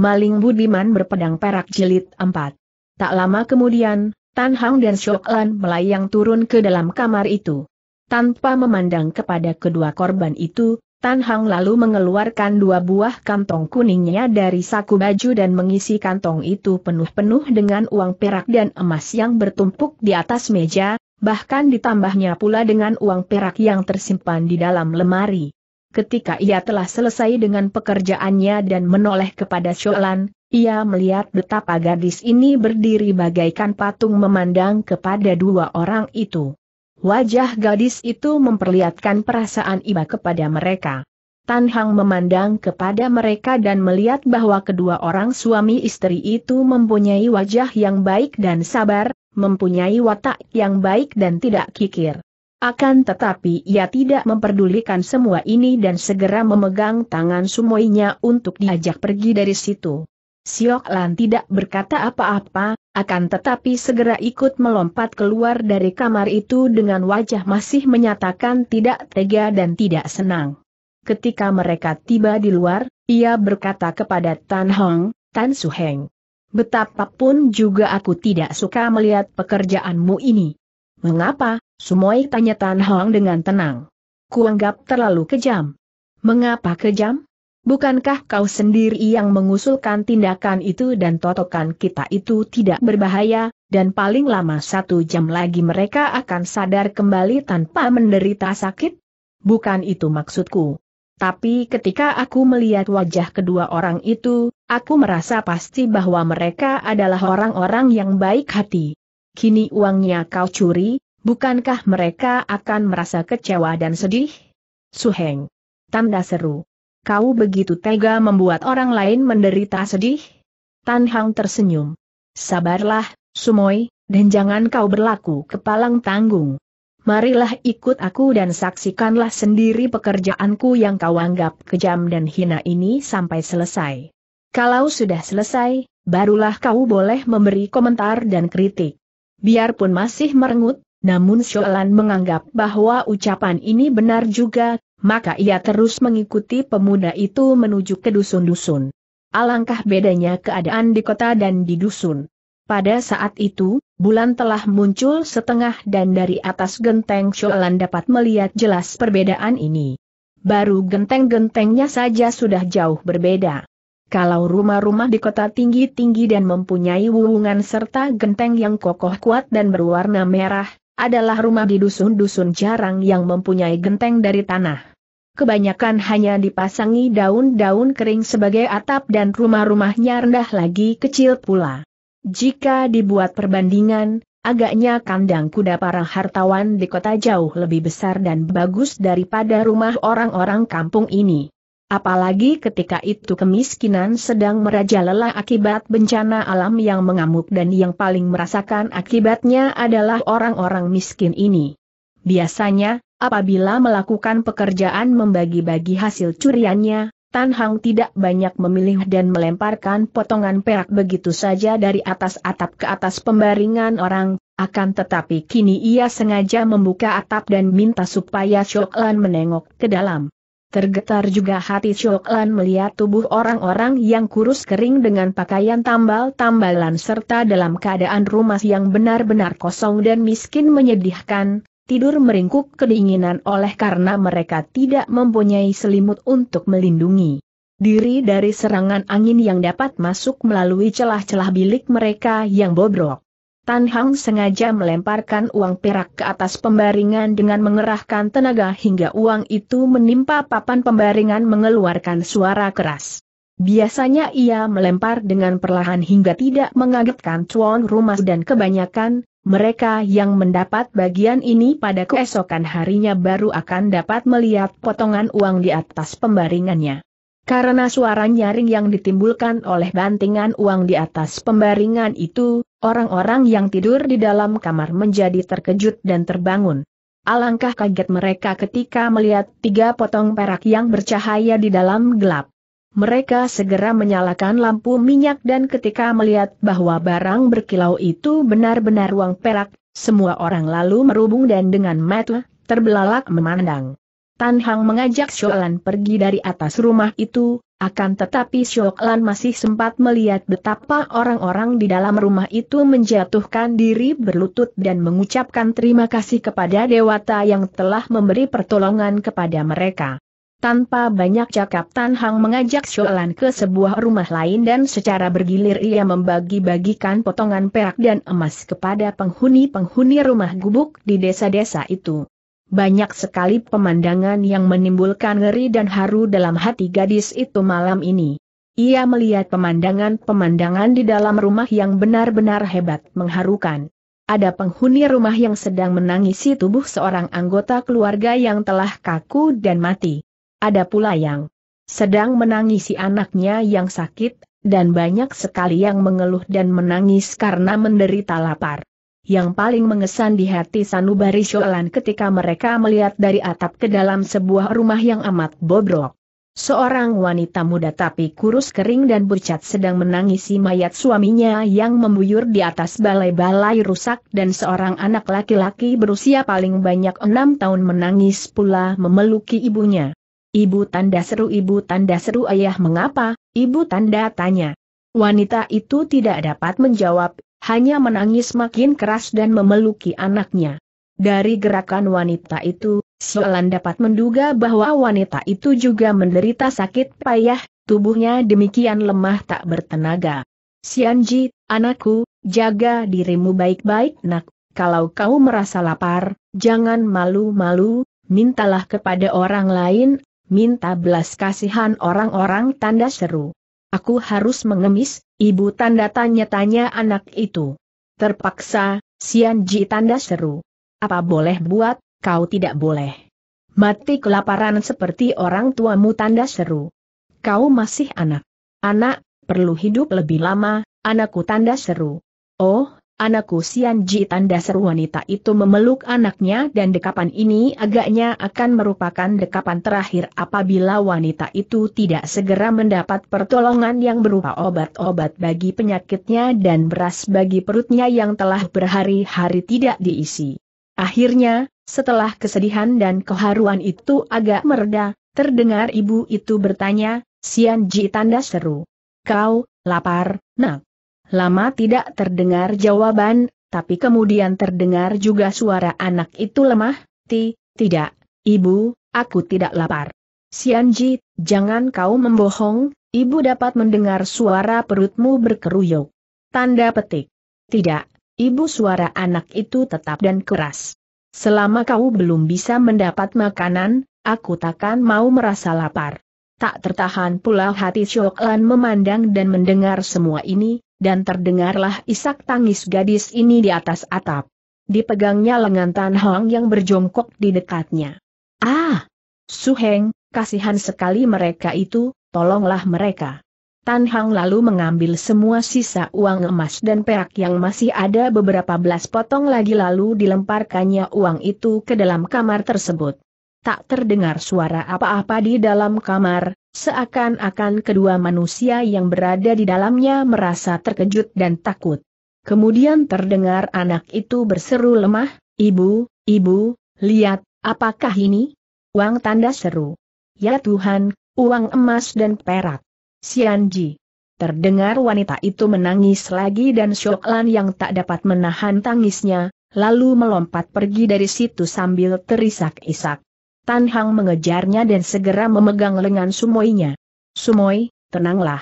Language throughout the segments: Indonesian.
Maling Budiman berpedang perak jilid 4. Tak lama kemudian, Tan Hang dan Shok Lan melayang turun ke dalam kamar itu. Tanpa memandang kepada kedua korban itu, Tan Hang lalu mengeluarkan dua buah kantong kuningnya dari saku baju dan mengisi kantong itu penuh-penuh dengan uang perak dan emas yang bertumpuk di atas meja, bahkan ditambahnya pula dengan uang perak yang tersimpan di dalam lemari. Ketika ia telah selesai dengan pekerjaannya dan menoleh kepada Sholan, ia melihat betapa gadis ini berdiri bagaikan patung memandang kepada dua orang itu. Wajah gadis itu memperlihatkan perasaan iba kepada mereka. Tan Hang memandang kepada mereka dan melihat bahwa kedua orang suami istri itu mempunyai wajah yang baik dan sabar, mempunyai watak yang baik dan tidak kikir. Akan tetapi ia tidak memperdulikan semua ini dan segera memegang tangan sumoinya untuk diajak pergi dari situ. Siok Lan tidak berkata apa-apa, akan tetapi segera ikut melompat keluar dari kamar itu dengan wajah masih menyatakan tidak tega dan tidak senang. Ketika mereka tiba di luar, ia berkata kepada Tan Hong, Tan Su Heng, Betapapun juga aku tidak suka melihat pekerjaanmu ini. Mengapa, Sumoi tanya Tan Hong dengan tenang. Kuanggap terlalu kejam. Mengapa kejam? Bukankah kau sendiri yang mengusulkan tindakan itu dan totokan kita itu tidak berbahaya, dan paling lama satu jam lagi mereka akan sadar kembali tanpa menderita sakit? Bukan itu maksudku. Tapi ketika aku melihat wajah kedua orang itu, aku merasa pasti bahwa mereka adalah orang-orang yang baik hati. Kini uangnya kau curi, bukankah mereka akan merasa kecewa dan sedih? Suheng. Tanda seru. Kau begitu tega membuat orang lain menderita sedih? Tan Hang tersenyum. Sabarlah, Sumoy, dan jangan kau berlaku kepalang tanggung. Marilah ikut aku dan saksikanlah sendiri pekerjaanku yang kau anggap kejam dan hina ini sampai selesai. Kalau sudah selesai, barulah kau boleh memberi komentar dan kritik. Biarpun masih merengut, namun Xiaolan menganggap bahwa ucapan ini benar juga, maka ia terus mengikuti pemuda itu menuju ke dusun-dusun. Alangkah bedanya keadaan di kota dan di dusun. Pada saat itu, bulan telah muncul setengah dan dari atas genteng Xiaolan dapat melihat jelas perbedaan ini. Baru genteng-gentengnya saja sudah jauh berbeda. Kalau rumah-rumah di kota tinggi-tinggi dan mempunyai wuwungan serta genteng yang kokoh kuat dan berwarna merah, adalah rumah di dusun-dusun jarang yang mempunyai genteng dari tanah. Kebanyakan hanya dipasangi daun-daun kering sebagai atap dan rumah-rumahnya rendah lagi kecil pula. Jika dibuat perbandingan, agaknya kandang kuda para hartawan di kota jauh lebih besar dan bagus daripada rumah orang-orang kampung ini. Apalagi ketika itu kemiskinan sedang merajalela akibat bencana alam yang mengamuk dan yang paling merasakan akibatnya adalah orang-orang miskin ini. Biasanya, apabila melakukan pekerjaan membagi-bagi hasil curiannya, Tan Hang tidak banyak memilih dan melemparkan potongan perak begitu saja dari atas atap ke atas pembaringan orang, akan tetapi kini ia sengaja membuka atap dan minta supaya Shoklan menengok ke dalam. Tergetar juga hati Choklan melihat tubuh orang-orang yang kurus kering dengan pakaian tambal-tambalan serta dalam keadaan rumah yang benar-benar kosong dan miskin menyedihkan, tidur meringkuk kedinginan oleh karena mereka tidak mempunyai selimut untuk melindungi diri dari serangan angin yang dapat masuk melalui celah-celah bilik mereka yang bobrok. Tan Hang sengaja melemparkan uang perak ke atas pembaringan dengan mengerahkan tenaga hingga uang itu menimpa papan pembaringan mengeluarkan suara keras. Biasanya ia melempar dengan perlahan hingga tidak mengagetkan tuan rumah dan kebanyakan, mereka yang mendapat bagian ini pada keesokan harinya baru akan dapat melihat potongan uang di atas pembaringannya. Karena suara nyaring yang ditimbulkan oleh bantingan uang di atas pembaringan itu, orang-orang yang tidur di dalam kamar menjadi terkejut dan terbangun. Alangkah kaget mereka ketika melihat tiga potong perak yang bercahaya di dalam gelap. Mereka segera menyalakan lampu minyak dan ketika melihat bahwa barang berkilau itu benar-benar uang perak, semua orang lalu merubung dan dengan mata terbelalak memandang. Tan Hang mengajak Sholan pergi dari atas rumah itu, akan tetapi Sholan masih sempat melihat betapa orang-orang di dalam rumah itu menjatuhkan diri berlutut dan mengucapkan terima kasih kepada Dewata yang telah memberi pertolongan kepada mereka. Tanpa banyak cakap Tan Hang mengajak Sholan ke sebuah rumah lain dan secara bergilir ia membagi-bagikan potongan perak dan emas kepada penghuni-penghuni rumah gubuk di desa-desa itu. Banyak sekali pemandangan yang menimbulkan ngeri dan haru dalam hati gadis itu malam ini. Ia melihat pemandangan-pemandangan di dalam rumah yang benar-benar hebat mengharukan. Ada penghuni rumah yang sedang menangisi tubuh seorang anggota keluarga yang telah kaku dan mati. Ada pula yang sedang menangisi anaknya yang sakit, dan banyak sekali yang mengeluh dan menangis karena menderita lapar. Yang paling mengesan di hati Sanubari Sholan ketika mereka melihat dari atap ke dalam sebuah rumah yang amat bobrok. Seorang wanita muda tapi kurus kering dan bercat sedang menangisi mayat suaminya yang membuyur di atas balai-balai rusak dan seorang anak laki-laki berusia paling banyak enam tahun menangis pula memeluki ibunya. Ibu tanda seru ibu tanda seru ayah mengapa, ibu tanda tanya. Wanita itu tidak dapat menjawab, hanya menangis makin keras dan memeluki anaknya. Dari gerakan wanita itu, Solan dapat menduga bahwa wanita itu juga menderita sakit payah, tubuhnya demikian lemah tak bertenaga. Sianji, anakku, jaga dirimu baik-baik nak, kalau kau merasa lapar, jangan malu-malu, mintalah kepada orang lain, minta belas kasihan orang-orang tanda seru. Aku harus mengemis, ibu tanda tanya-tanya anak itu. Terpaksa, Sian Ji tanda seru. Apa boleh buat, kau tidak boleh. Mati kelaparan seperti orang tuamu tanda seru. Kau masih anak. Anak, perlu hidup lebih lama, anakku tanda seru. Oh, Anakku Sianji tanda seru wanita itu memeluk anaknya dan dekapan ini agaknya akan merupakan dekapan terakhir apabila wanita itu tidak segera mendapat pertolongan yang berupa obat-obat bagi penyakitnya dan beras bagi perutnya yang telah berhari-hari tidak diisi. Akhirnya, setelah kesedihan dan keharuan itu agak mereda, terdengar ibu itu bertanya, Sianji tanda seru. Kau, lapar, nak. Lama tidak terdengar jawaban, tapi kemudian terdengar juga suara anak itu lemah, Ti, tidak, ibu, aku tidak lapar. Sianji, jangan kau membohong, ibu dapat mendengar suara perutmu berkeruyuk. Tanda petik. Tidak, ibu suara anak itu tetap dan keras. Selama kau belum bisa mendapat makanan, aku takkan mau merasa lapar. Tak tertahan pula hati Syoklan memandang dan mendengar semua ini, dan terdengarlah isak tangis gadis ini di atas atap. Dipegangnya lengan Tan Hong yang berjongkok di dekatnya. Ah! Su Heng, kasihan sekali mereka itu, tolonglah mereka. Tan Hong lalu mengambil semua sisa uang emas dan perak yang masih ada beberapa belas potong lagi lalu dilemparkannya uang itu ke dalam kamar tersebut tak terdengar suara apa-apa di dalam kamar, seakan-akan kedua manusia yang berada di dalamnya merasa terkejut dan takut. Kemudian terdengar anak itu berseru lemah, Ibu, Ibu, lihat, apakah ini? Uang tanda seru. Ya Tuhan, uang emas dan perak. Sianji. Terdengar wanita itu menangis lagi dan Syoklan yang tak dapat menahan tangisnya, lalu melompat pergi dari situ sambil terisak-isak. Tan Hang mengejarnya dan segera memegang lengan Sumoinya. Sumoi, tenanglah.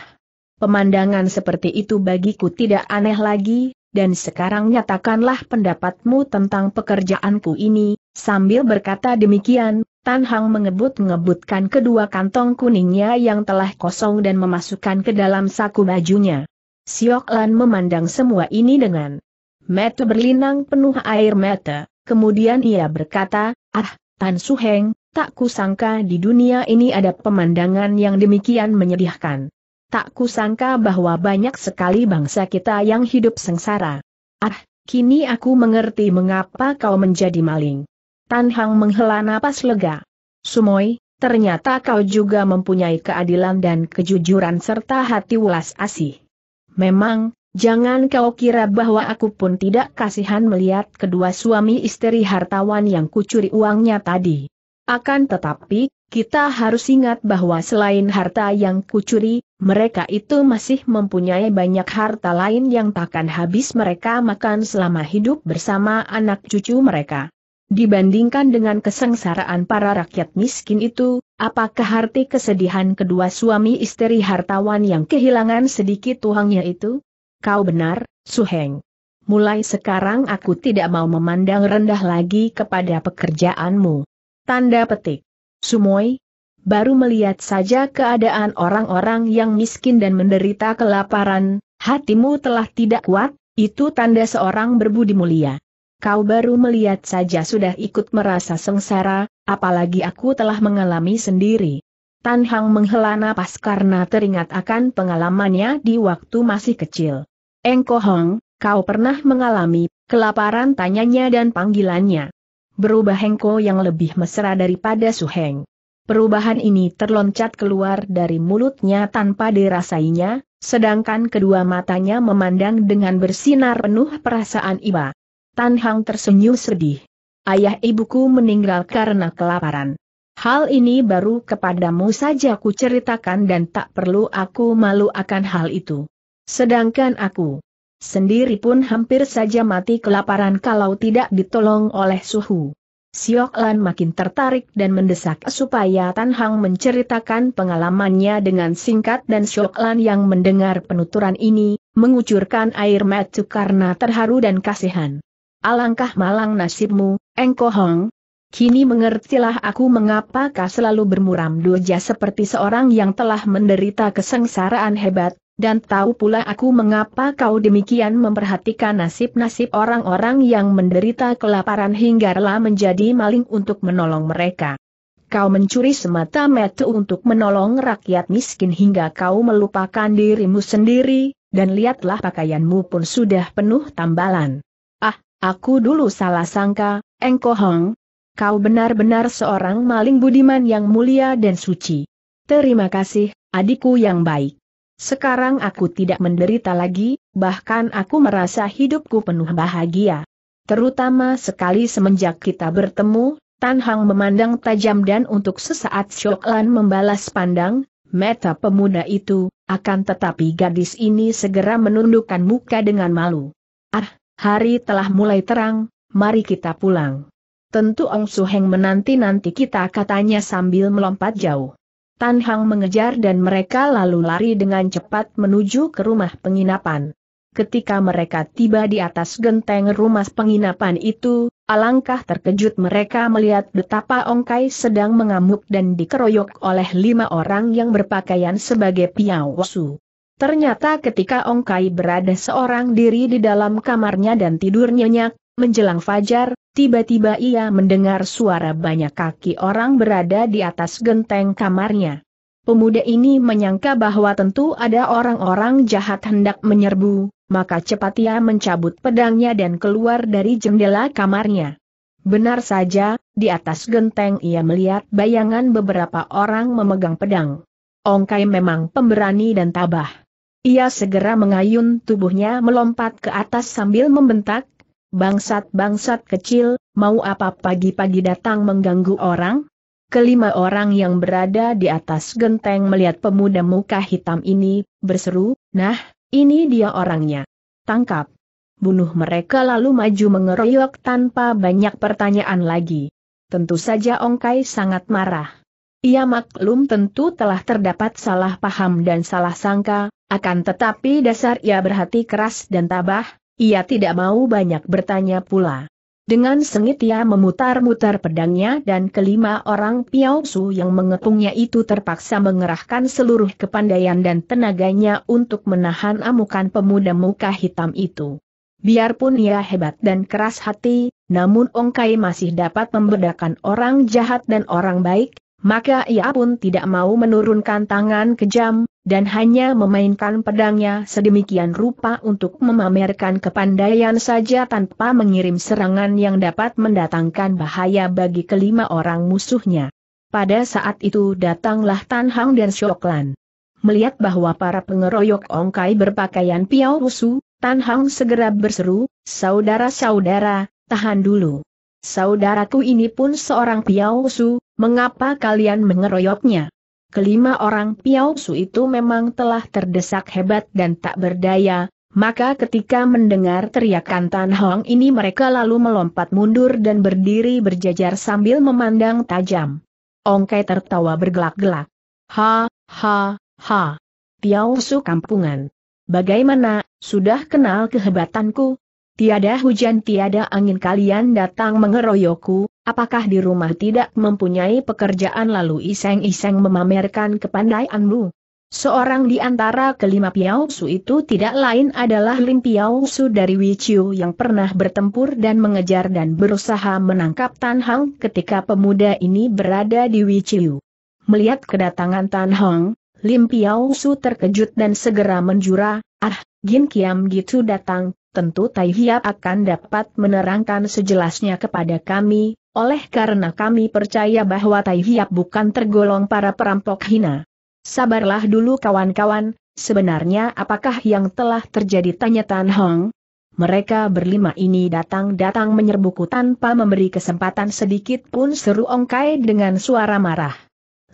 Pemandangan seperti itu bagiku tidak aneh lagi, dan sekarang nyatakanlah pendapatmu tentang pekerjaanku ini, sambil berkata demikian, Tan Hang mengebut-ngebutkan kedua kantong kuningnya yang telah kosong dan memasukkan ke dalam saku bajunya. Siok Lan memandang semua ini dengan mata berlinang penuh air mata, kemudian ia berkata, Ah, Tan Heng. Tak kusangka di dunia ini ada pemandangan yang demikian menyedihkan. Tak kusangka bahwa banyak sekali bangsa kita yang hidup sengsara. Ah, kini aku mengerti mengapa kau menjadi maling. Tan Hang menghela napas lega. Sumoi, ternyata kau juga mempunyai keadilan dan kejujuran serta hati ulas asih. Memang, jangan kau kira bahwa aku pun tidak kasihan melihat kedua suami istri hartawan yang kucuri uangnya tadi. Akan tetapi, kita harus ingat bahwa selain harta yang kucuri, mereka itu masih mempunyai banyak harta lain yang takkan habis mereka makan selama hidup bersama anak cucu mereka. Dibandingkan dengan kesengsaraan para rakyat miskin itu, apakah arti kesedihan kedua suami istri hartawan yang kehilangan sedikit tuangnya itu? Kau benar, Suheng. Mulai sekarang aku tidak mau memandang rendah lagi kepada pekerjaanmu. Tanda petik. Sumoi, baru melihat saja keadaan orang-orang yang miskin dan menderita kelaparan, hatimu telah tidak kuat, itu tanda seorang berbudi mulia. Kau baru melihat saja sudah ikut merasa sengsara, apalagi aku telah mengalami sendiri. Tan Hang menghela napas karena teringat akan pengalamannya di waktu masih kecil. Engko Hong, kau pernah mengalami kelaparan tanyanya dan panggilannya berubah Hengko yang lebih mesra daripada Suheng. Perubahan ini terloncat keluar dari mulutnya tanpa dirasainya, sedangkan kedua matanya memandang dengan bersinar penuh perasaan iba. Tan Hang tersenyum sedih. Ayah ibuku meninggal karena kelaparan. Hal ini baru kepadamu saja ku ceritakan dan tak perlu aku malu akan hal itu. Sedangkan aku, Sendiri pun hampir saja mati kelaparan kalau tidak ditolong oleh suhu. Siok Lan makin tertarik dan mendesak supaya Tan Hang menceritakan pengalamannya dengan singkat dan Siok Lan yang mendengar penuturan ini, mengucurkan air mata karena terharu dan kasihan. Alangkah malang nasibmu, Engko Hong. Kini mengertilah aku mengapa kau selalu bermuram durja seperti seorang yang telah menderita kesengsaraan hebat, dan tahu pula aku mengapa kau demikian memperhatikan nasib-nasib orang-orang yang menderita kelaparan hingga rela menjadi maling untuk menolong mereka. Kau mencuri semata-mata untuk menolong rakyat miskin hingga kau melupakan dirimu sendiri, dan lihatlah pakaianmu pun sudah penuh tambalan. Ah, aku dulu salah sangka, Engko Hong. Kau benar-benar seorang maling budiman yang mulia dan suci. Terima kasih, adikku yang baik. Sekarang aku tidak menderita lagi, bahkan aku merasa hidupku penuh bahagia. Terutama sekali semenjak kita bertemu, Tan Hang memandang tajam dan untuk sesaat Shok Lan membalas pandang, Meta pemuda itu, akan tetapi gadis ini segera menundukkan muka dengan malu. Ah, hari telah mulai terang, mari kita pulang. Tentu Ong Heng menanti-nanti kita katanya sambil melompat jauh. Tan Hang mengejar dan mereka lalu lari dengan cepat menuju ke rumah penginapan. Ketika mereka tiba di atas genteng rumah penginapan itu, alangkah terkejut mereka melihat betapa Ongkai sedang mengamuk dan dikeroyok oleh lima orang yang berpakaian sebagai piawasu. Ternyata ketika Ongkai berada seorang diri di dalam kamarnya dan tidur nyenyak, menjelang fajar, Tiba-tiba ia mendengar suara banyak kaki orang berada di atas genteng kamarnya. Pemuda ini menyangka bahwa tentu ada orang-orang jahat hendak menyerbu, maka cepat ia mencabut pedangnya dan keluar dari jendela kamarnya. Benar saja, di atas genteng ia melihat bayangan beberapa orang memegang pedang. Ongkai memang pemberani dan tabah. Ia segera mengayun tubuhnya melompat ke atas sambil membentak, Bangsat-bangsat kecil, mau apa pagi-pagi datang mengganggu orang? Kelima orang yang berada di atas genteng melihat pemuda muka hitam ini, berseru, nah, ini dia orangnya. Tangkap. Bunuh mereka lalu maju mengeroyok tanpa banyak pertanyaan lagi. Tentu saja Ongkai sangat marah. Ia maklum tentu telah terdapat salah paham dan salah sangka, akan tetapi dasar ia berhati keras dan tabah, ia tidak mau banyak bertanya pula. Dengan sengit ia memutar-mutar pedangnya dan kelima orang Piausu yang mengepungnya itu terpaksa mengerahkan seluruh kepandaian dan tenaganya untuk menahan amukan pemuda muka hitam itu. Biarpun ia hebat dan keras hati, namun Ong Kai masih dapat membedakan orang jahat dan orang baik, maka ia pun tidak mau menurunkan tangan kejam, dan hanya memainkan pedangnya sedemikian rupa untuk memamerkan kepandaian saja tanpa mengirim serangan yang dapat mendatangkan bahaya bagi kelima orang musuhnya. Pada saat itu datanglah Tan Hang dan Shoklan. Melihat bahwa para pengeroyok Ongkai berpakaian piau rusuh, Tan Hang segera berseru, Saudara-saudara, tahan dulu. Saudaraku ini pun seorang piau rusuh, mengapa kalian mengeroyoknya? kelima orang Piao Su itu memang telah terdesak hebat dan tak berdaya, maka ketika mendengar teriakan Tan Hong ini mereka lalu melompat mundur dan berdiri berjajar sambil memandang tajam. Ong Kai tertawa bergelak-gelak. Ha, ha, ha. Piao Su kampungan. Bagaimana, sudah kenal kehebatanku? Tiada hujan tiada angin kalian datang mengeroyokku, Apakah di rumah tidak mempunyai pekerjaan lalu iseng-iseng memamerkan kepandaianmu? Seorang di antara kelima Piao Su itu tidak lain adalah Lim Piao Su dari Wiciu yang pernah bertempur dan mengejar dan berusaha menangkap Tan Hong ketika pemuda ini berada di Wiciu. Melihat kedatangan Tan Hong, Lim Piao Su terkejut dan segera menjura, ah, Gin Kiam gitu datang, tentu Tai Hia akan dapat menerangkan sejelasnya kepada kami, oleh karena kami percaya bahwa Tai Hiap bukan tergolong para perampok hina. Sabarlah dulu kawan-kawan, sebenarnya apakah yang telah terjadi tanya Tan Hong? Mereka berlima ini datang-datang menyerbuku tanpa memberi kesempatan sedikit pun seru Ongkai dengan suara marah.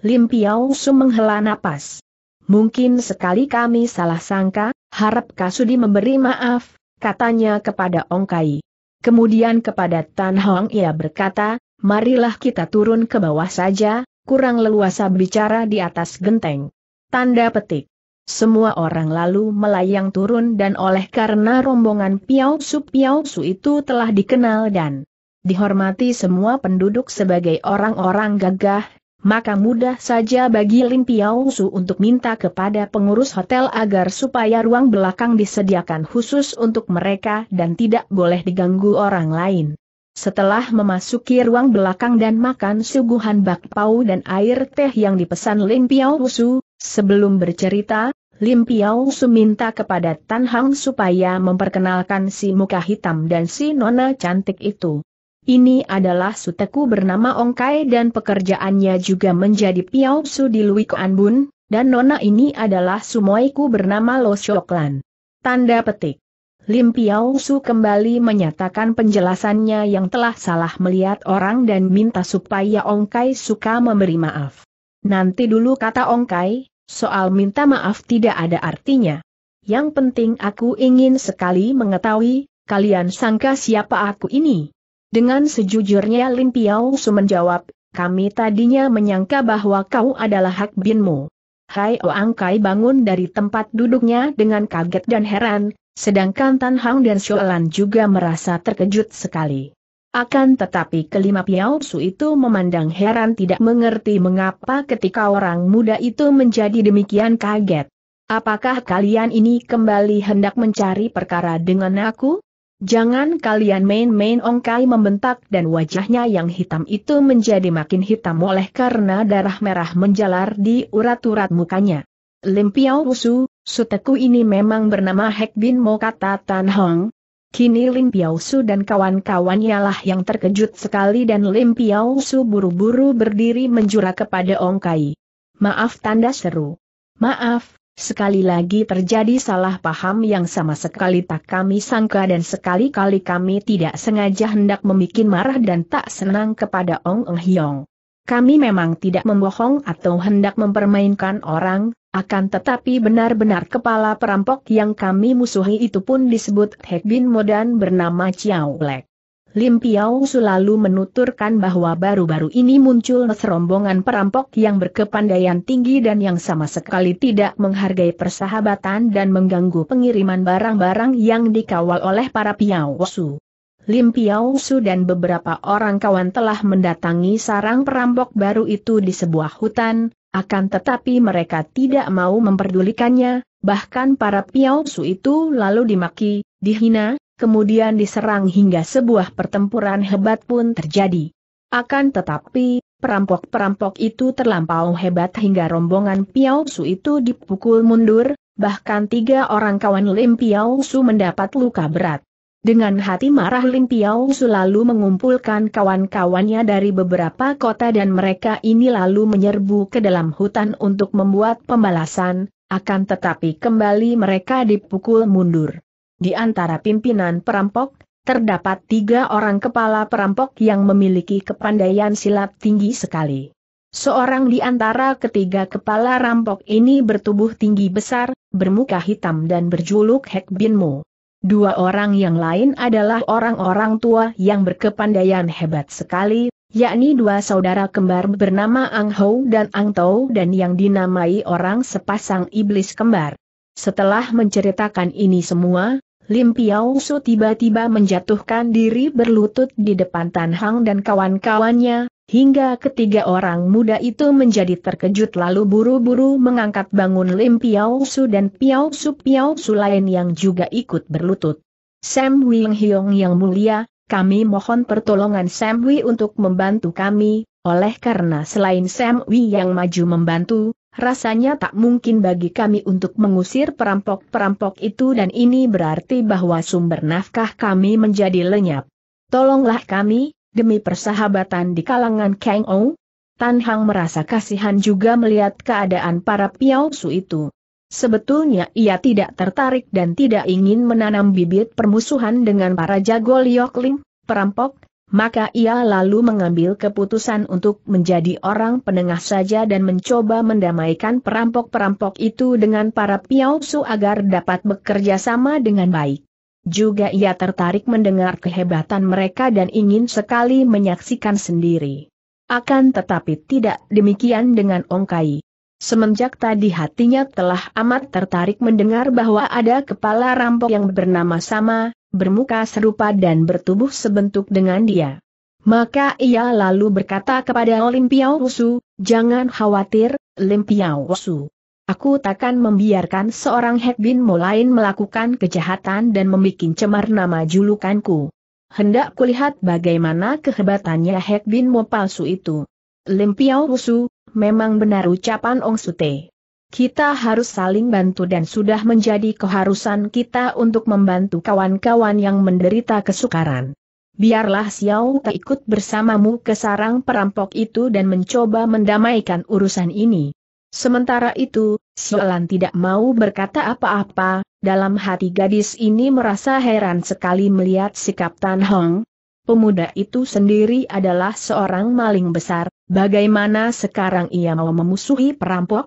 Lim Piao Su menghela napas. Mungkin sekali kami salah sangka, harap Kasudi memberi maaf, katanya kepada Ongkai. Kemudian kepada Tan Hong ia berkata, marilah kita turun ke bawah saja, kurang leluasa bicara di atas genteng. Tanda petik. Semua orang lalu melayang turun dan oleh karena rombongan Piao Su Piao Su itu telah dikenal dan dihormati semua penduduk sebagai orang-orang gagah, maka mudah saja bagi Lim Piao Su untuk minta kepada pengurus hotel agar supaya ruang belakang disediakan khusus untuk mereka dan tidak boleh diganggu orang lain. Setelah memasuki ruang belakang dan makan suguhan bakpao dan air teh yang dipesan Lim Piao Su, sebelum bercerita, Lim Piao Su minta kepada Tan Hang supaya memperkenalkan si muka hitam dan si nona cantik itu. Ini adalah suteku bernama Ongkai dan pekerjaannya juga menjadi Su di Lui Kuan Bun, dan nona ini adalah sumoiku bernama Lo Shoklan. Tanda petik. Lim Su kembali menyatakan penjelasannya yang telah salah melihat orang dan minta supaya Ongkai suka memberi maaf. Nanti dulu kata Ongkai, soal minta maaf tidak ada artinya. Yang penting aku ingin sekali mengetahui, kalian sangka siapa aku ini? Dengan sejujurnya Lim Piao Su menjawab, kami tadinya menyangka bahwa kau adalah Hak Binmu. Hai Oang Kai bangun dari tempat duduknya dengan kaget dan heran, sedangkan Tan Hang dan Shoalan juga merasa terkejut sekali. Akan tetapi kelima Piao Su itu memandang heran tidak mengerti mengapa ketika orang muda itu menjadi demikian kaget. Apakah kalian ini kembali hendak mencari perkara dengan aku? Jangan kalian main-main ongkai membentak dan wajahnya yang hitam itu menjadi makin hitam oleh karena darah merah menjalar di urat-urat mukanya. Lim Piao Su, suteku ini memang bernama Hek Bin Mo kata Tan Hong. Kini Lim Piao Su dan kawan-kawannya lah yang terkejut sekali dan Lim Piao Su buru-buru berdiri menjura kepada ongkai. Maaf tanda seru. Maaf, Sekali lagi terjadi salah paham yang sama sekali tak kami sangka dan sekali-kali kami tidak sengaja hendak membuat marah dan tak senang kepada Ong Eng Hiong. Kami memang tidak membohong atau hendak mempermainkan orang, akan tetapi benar-benar kepala perampok yang kami musuhi itu pun disebut Hek Bin Modan bernama Chiao Lek. Lim Piao selalu menuturkan bahwa baru-baru ini muncul serombongan perampok yang berkepandaian tinggi dan yang sama sekali tidak menghargai persahabatan dan mengganggu pengiriman barang-barang yang dikawal oleh para Piao Su. Lim Piao Su dan beberapa orang kawan telah mendatangi sarang perampok baru itu di sebuah hutan, akan tetapi mereka tidak mau memperdulikannya, bahkan para Piao Su itu lalu dimaki, dihina, kemudian diserang hingga sebuah pertempuran hebat pun terjadi. Akan tetapi, perampok-perampok itu terlampau hebat hingga rombongan Piao Su itu dipukul mundur, bahkan tiga orang kawan Lim Piao Su mendapat luka berat. Dengan hati marah Lim Piao Su lalu mengumpulkan kawan-kawannya dari beberapa kota dan mereka ini lalu menyerbu ke dalam hutan untuk membuat pembalasan, akan tetapi kembali mereka dipukul mundur. Di antara pimpinan perampok, terdapat tiga orang kepala perampok yang memiliki kepandaian silat tinggi sekali. Seorang di antara ketiga kepala rampok ini bertubuh tinggi besar, bermuka hitam dan berjuluk Hek Bin Mo. Dua orang yang lain adalah orang-orang tua yang berkepandaian hebat sekali, yakni dua saudara kembar bernama Ang Hou dan Ang Tau dan yang dinamai orang sepasang iblis kembar. Setelah menceritakan ini semua, Lim Piao Su tiba-tiba menjatuhkan diri berlutut di depan Tan Hang dan kawan-kawannya, hingga ketiga orang muda itu menjadi terkejut lalu buru-buru mengangkat bangun Lim Piao Su dan Piao Su Piao Su lain yang juga ikut berlutut. Sam Wing Hyong yang mulia, kami mohon pertolongan Sam Wi untuk membantu kami, oleh karena selain Sam Wi yang maju membantu, Rasanya tak mungkin bagi kami untuk mengusir perampok-perampok itu dan ini berarti bahwa sumber nafkah kami menjadi lenyap. Tolonglah kami, demi persahabatan di kalangan Kang Ou. Tan Hang merasa kasihan juga melihat keadaan para piao su itu. Sebetulnya ia tidak tertarik dan tidak ingin menanam bibit permusuhan dengan para jago Liok Ling, perampok, maka ia lalu mengambil keputusan untuk menjadi orang penengah saja dan mencoba mendamaikan perampok-perampok itu dengan para piausu agar dapat bekerja sama dengan baik. Juga ia tertarik mendengar kehebatan mereka dan ingin sekali menyaksikan sendiri. Akan tetapi tidak demikian dengan Ongkai. Semenjak tadi hatinya telah amat tertarik mendengar bahwa ada kepala rampok yang bernama sama, bermuka serupa dan bertubuh sebentuk dengan dia. Maka ia lalu berkata kepada Limpiao Wusu, jangan khawatir, Limpiao Wusu. Aku takkan membiarkan seorang Hekbin Mo melakukan kejahatan dan membuat cemar nama julukanku. Hendak kulihat bagaimana kehebatannya Hekbin Mo palsu itu. Limpiao Wusu, memang benar ucapan Ong Sute kita harus saling bantu dan sudah menjadi keharusan kita untuk membantu kawan-kawan yang menderita kesukaran. Biarlah Xiao Te ikut bersamamu ke sarang perampok itu dan mencoba mendamaikan urusan ini. Sementara itu, Lan tidak mau berkata apa-apa, dalam hati gadis ini merasa heran sekali melihat sikap Tan Hong. Pemuda itu sendiri adalah seorang maling besar, bagaimana sekarang ia mau memusuhi perampok?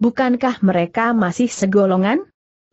bukankah mereka masih segolongan?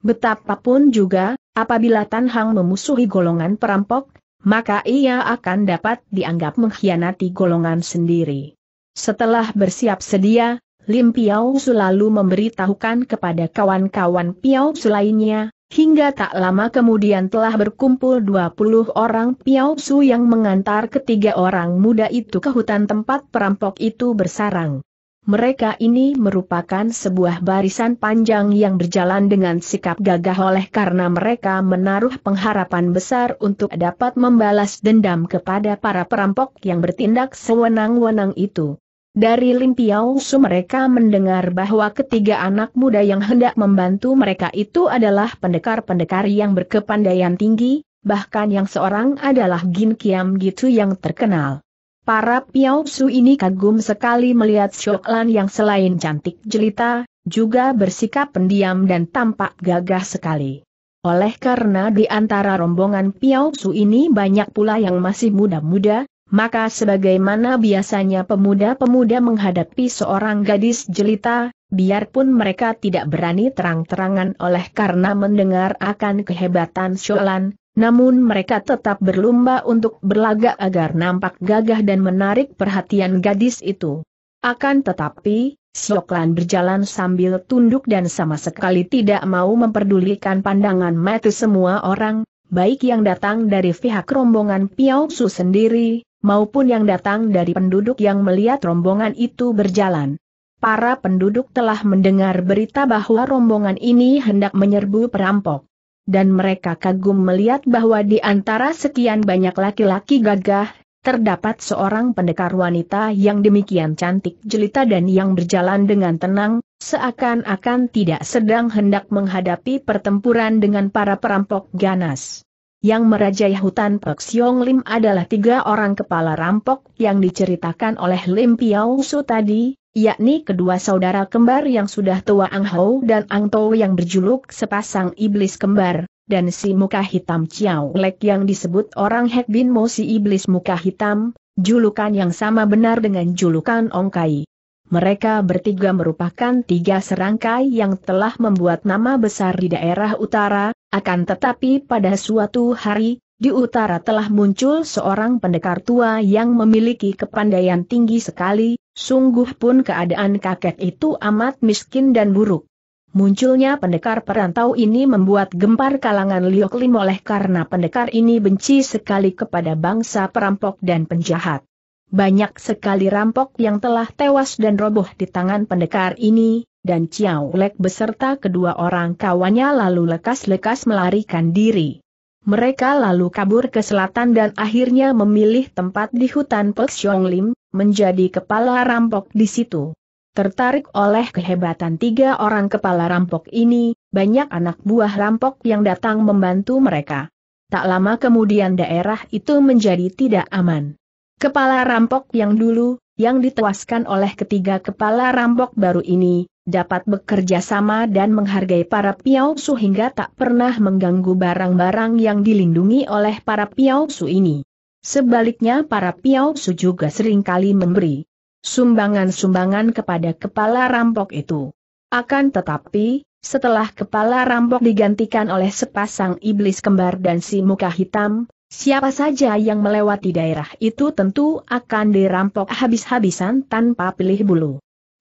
Betapapun juga, apabila Tan Hang memusuhi golongan perampok, maka ia akan dapat dianggap mengkhianati golongan sendiri. Setelah bersiap sedia, Lim Piao selalu memberitahukan kepada kawan-kawan Piao Su lainnya, hingga tak lama kemudian telah berkumpul 20 orang Piao Su yang mengantar ketiga orang muda itu ke hutan tempat perampok itu bersarang. Mereka ini merupakan sebuah barisan panjang yang berjalan dengan sikap gagah oleh karena mereka menaruh pengharapan besar untuk dapat membalas dendam kepada para perampok yang bertindak sewenang-wenang itu. Dari Lim Piao mereka mendengar bahwa ketiga anak muda yang hendak membantu mereka itu adalah pendekar-pendekar yang berkepandaian tinggi, bahkan yang seorang adalah Gin Kiam Gitu yang terkenal. Para Piao Su ini kagum sekali melihat Shoklan yang selain cantik jelita, juga bersikap pendiam dan tampak gagah sekali. Oleh karena di antara rombongan Piao Su ini banyak pula yang masih muda-muda, maka sebagaimana biasanya pemuda-pemuda menghadapi seorang gadis jelita, biarpun mereka tidak berani terang-terangan oleh karena mendengar akan kehebatan Shoklan, namun mereka tetap berlomba untuk berlagak agar nampak gagah dan menarik perhatian gadis itu. Akan tetapi, Soklan berjalan sambil tunduk dan sama sekali tidak mau memperdulikan pandangan mata semua orang, baik yang datang dari pihak rombongan Su sendiri, maupun yang datang dari penduduk yang melihat rombongan itu berjalan. Para penduduk telah mendengar berita bahwa rombongan ini hendak menyerbu perampok dan mereka kagum melihat bahwa di antara sekian banyak laki-laki gagah, terdapat seorang pendekar wanita yang demikian cantik jelita dan yang berjalan dengan tenang, seakan-akan tidak sedang hendak menghadapi pertempuran dengan para perampok ganas. Yang merajai hutan Pek Siong Lim adalah tiga orang kepala rampok yang diceritakan oleh Lim Piao Su tadi, yakni kedua saudara kembar yang sudah tua Ang Hou dan Ang Tou yang berjuluk sepasang iblis kembar, dan si muka hitam Ciao Lek yang disebut orang Hek Bin Mo si iblis muka hitam, julukan yang sama benar dengan julukan Kai. Mereka bertiga merupakan tiga serangkai yang telah membuat nama besar di daerah utara, akan tetapi pada suatu hari, di utara telah muncul seorang pendekar tua yang memiliki kepandaian tinggi sekali, sungguh pun keadaan kakek itu amat miskin dan buruk. Munculnya pendekar perantau ini membuat gempar kalangan Liok Lim oleh karena pendekar ini benci sekali kepada bangsa perampok dan penjahat. Banyak sekali rampok yang telah tewas dan roboh di tangan pendekar ini, dan Chiao Lek beserta kedua orang kawannya lalu lekas-lekas melarikan diri. Mereka lalu kabur ke selatan dan akhirnya memilih tempat di hutan Pek Lim, menjadi kepala rampok di situ. Tertarik oleh kehebatan tiga orang kepala rampok ini, banyak anak buah rampok yang datang membantu mereka. Tak lama kemudian daerah itu menjadi tidak aman. Kepala rampok yang dulu, yang ditewaskan oleh ketiga kepala rampok baru ini, dapat bekerja sama dan menghargai para piausu hingga tak pernah mengganggu barang-barang yang dilindungi oleh para piausu ini. Sebaliknya para piausu juga seringkali memberi sumbangan-sumbangan kepada kepala rampok itu. Akan tetapi, setelah kepala rampok digantikan oleh sepasang iblis kembar dan si muka hitam, siapa saja yang melewati daerah itu tentu akan dirampok habis-habisan tanpa pilih bulu.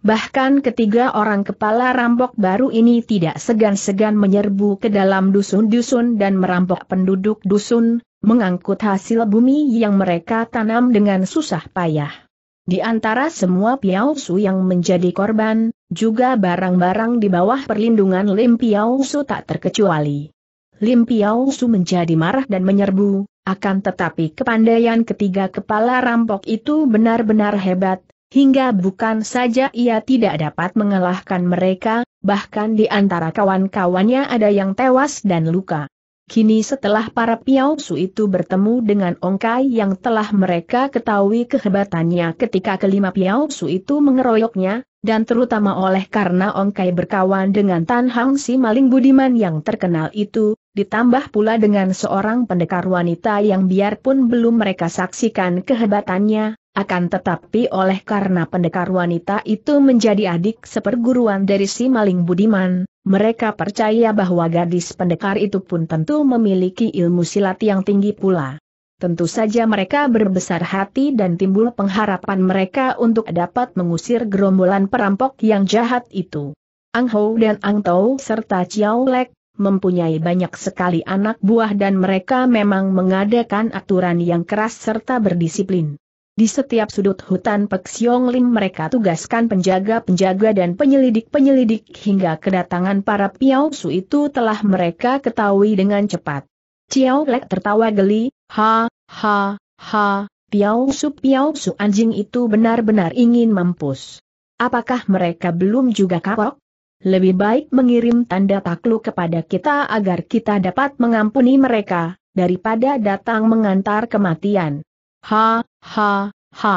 Bahkan ketiga orang kepala rampok baru ini tidak segan-segan menyerbu ke dalam dusun-dusun dan merampok penduduk dusun, mengangkut hasil bumi yang mereka tanam dengan susah payah. Di antara semua Piausu yang menjadi korban, juga barang-barang di bawah perlindungan Lim Piausu tak terkecuali. Lim Piausu menjadi marah dan menyerbu, akan tetapi kepandaian ketiga kepala rampok itu benar-benar hebat, hingga bukan saja ia tidak dapat mengalahkan mereka, bahkan di antara kawan-kawannya ada yang tewas dan luka. Kini setelah para piausu itu bertemu dengan Ongkai yang telah mereka ketahui kehebatannya ketika kelima piausu itu mengeroyoknya, dan terutama oleh karena Ongkai berkawan dengan Tan Hang si maling budiman yang terkenal itu, ditambah pula dengan seorang pendekar wanita yang biarpun belum mereka saksikan kehebatannya, akan tetapi oleh karena pendekar wanita itu menjadi adik seperguruan dari si maling budiman, mereka percaya bahwa gadis pendekar itu pun tentu memiliki ilmu silat yang tinggi pula. Tentu saja mereka berbesar hati dan timbul pengharapan mereka untuk dapat mengusir gerombolan perampok yang jahat itu. Ang Ho dan Ang Tau serta Chiao Lek mempunyai banyak sekali anak buah dan mereka memang mengadakan aturan yang keras serta berdisiplin. Di setiap sudut hutan Pek Siong Lim mereka tugaskan penjaga-penjaga dan penyelidik-penyelidik hingga kedatangan para Piao Su itu telah mereka ketahui dengan cepat. Ciao Lek tertawa geli, ha, ha, ha, Piao Su Piao Su anjing itu benar-benar ingin mampus. Apakah mereka belum juga kapok? Lebih baik mengirim tanda takluk kepada kita agar kita dapat mengampuni mereka, daripada datang mengantar kematian. Ha, ha, ha.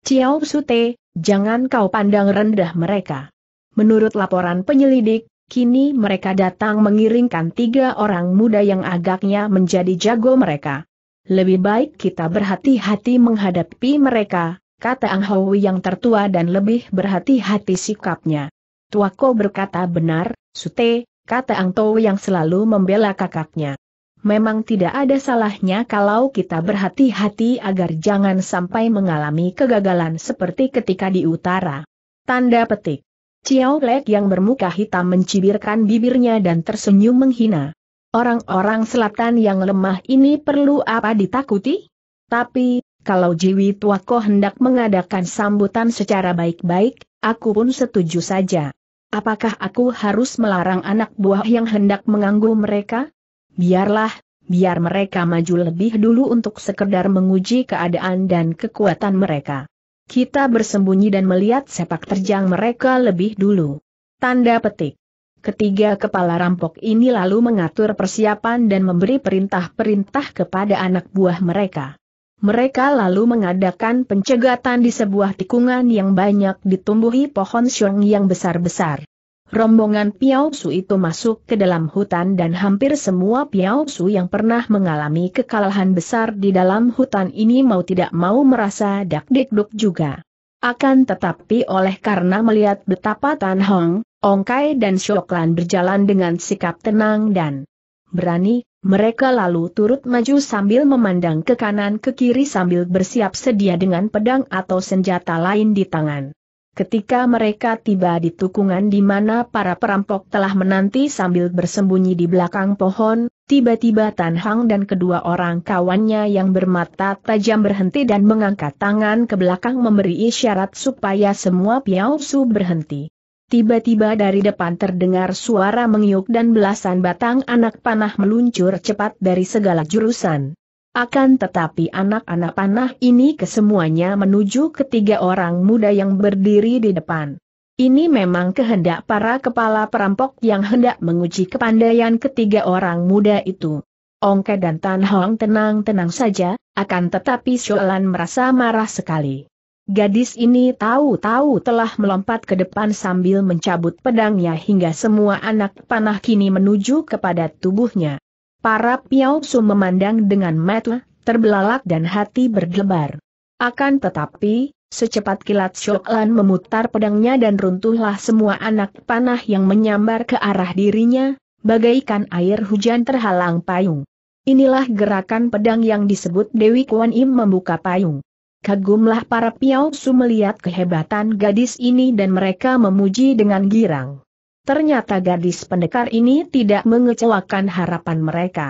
Ciao Sute, jangan kau pandang rendah mereka. Menurut laporan penyelidik, kini mereka datang mengiringkan tiga orang muda yang agaknya menjadi jago mereka. Lebih baik kita berhati-hati menghadapi mereka, kata Ang Hui yang tertua dan lebih berhati-hati sikapnya. Tuako berkata benar, Sute, kata Ang Tou yang selalu membela kakaknya memang tidak ada salahnya kalau kita berhati-hati agar jangan sampai mengalami kegagalan seperti ketika di utara. Tanda petik. Ciao Lek yang bermuka hitam mencibirkan bibirnya dan tersenyum menghina. Orang-orang selatan yang lemah ini perlu apa ditakuti? Tapi, kalau Jiwi Tuako hendak mengadakan sambutan secara baik-baik, aku pun setuju saja. Apakah aku harus melarang anak buah yang hendak mengganggu mereka? Biarlah, biar mereka maju lebih dulu untuk sekedar menguji keadaan dan kekuatan mereka. Kita bersembunyi dan melihat sepak terjang mereka lebih dulu. Tanda petik. Ketiga kepala rampok ini lalu mengatur persiapan dan memberi perintah-perintah kepada anak buah mereka. Mereka lalu mengadakan pencegatan di sebuah tikungan yang banyak ditumbuhi pohon syong yang besar-besar. Rombongan Piao Su itu masuk ke dalam hutan dan hampir semua Piao Su yang pernah mengalami kekalahan besar di dalam hutan ini mau tidak mau merasa dak duk juga. Akan tetapi oleh karena melihat betapa Tan Hong, Ongkai dan Shoklan berjalan dengan sikap tenang dan berani, mereka lalu turut maju sambil memandang ke kanan ke kiri sambil bersiap sedia dengan pedang atau senjata lain di tangan. Ketika mereka tiba di tukungan di mana para perampok telah menanti sambil bersembunyi di belakang pohon, tiba-tiba Tan Hang dan kedua orang kawannya yang bermata tajam berhenti dan mengangkat tangan ke belakang memberi isyarat supaya semua Piao Su berhenti. Tiba-tiba dari depan terdengar suara mengiuk dan belasan batang anak panah meluncur cepat dari segala jurusan. Akan tetapi anak-anak panah ini kesemuanya menuju ketiga orang muda yang berdiri di depan. Ini memang kehendak para kepala perampok yang hendak menguji kepandaian ketiga orang muda itu. Ongke dan Tan Hong tenang-tenang saja, akan tetapi Sholan merasa marah sekali. Gadis ini tahu-tahu telah melompat ke depan sambil mencabut pedangnya hingga semua anak panah kini menuju kepada tubuhnya. Para Su memandang dengan mata, terbelalak dan hati berdebar. Akan tetapi, secepat kilat Shoklan memutar pedangnya dan runtuhlah semua anak panah yang menyambar ke arah dirinya, bagaikan air hujan terhalang payung. Inilah gerakan pedang yang disebut Dewi Kuan Im membuka payung. Kagumlah para Su melihat kehebatan gadis ini dan mereka memuji dengan girang. Ternyata gadis pendekar ini tidak mengecewakan harapan mereka.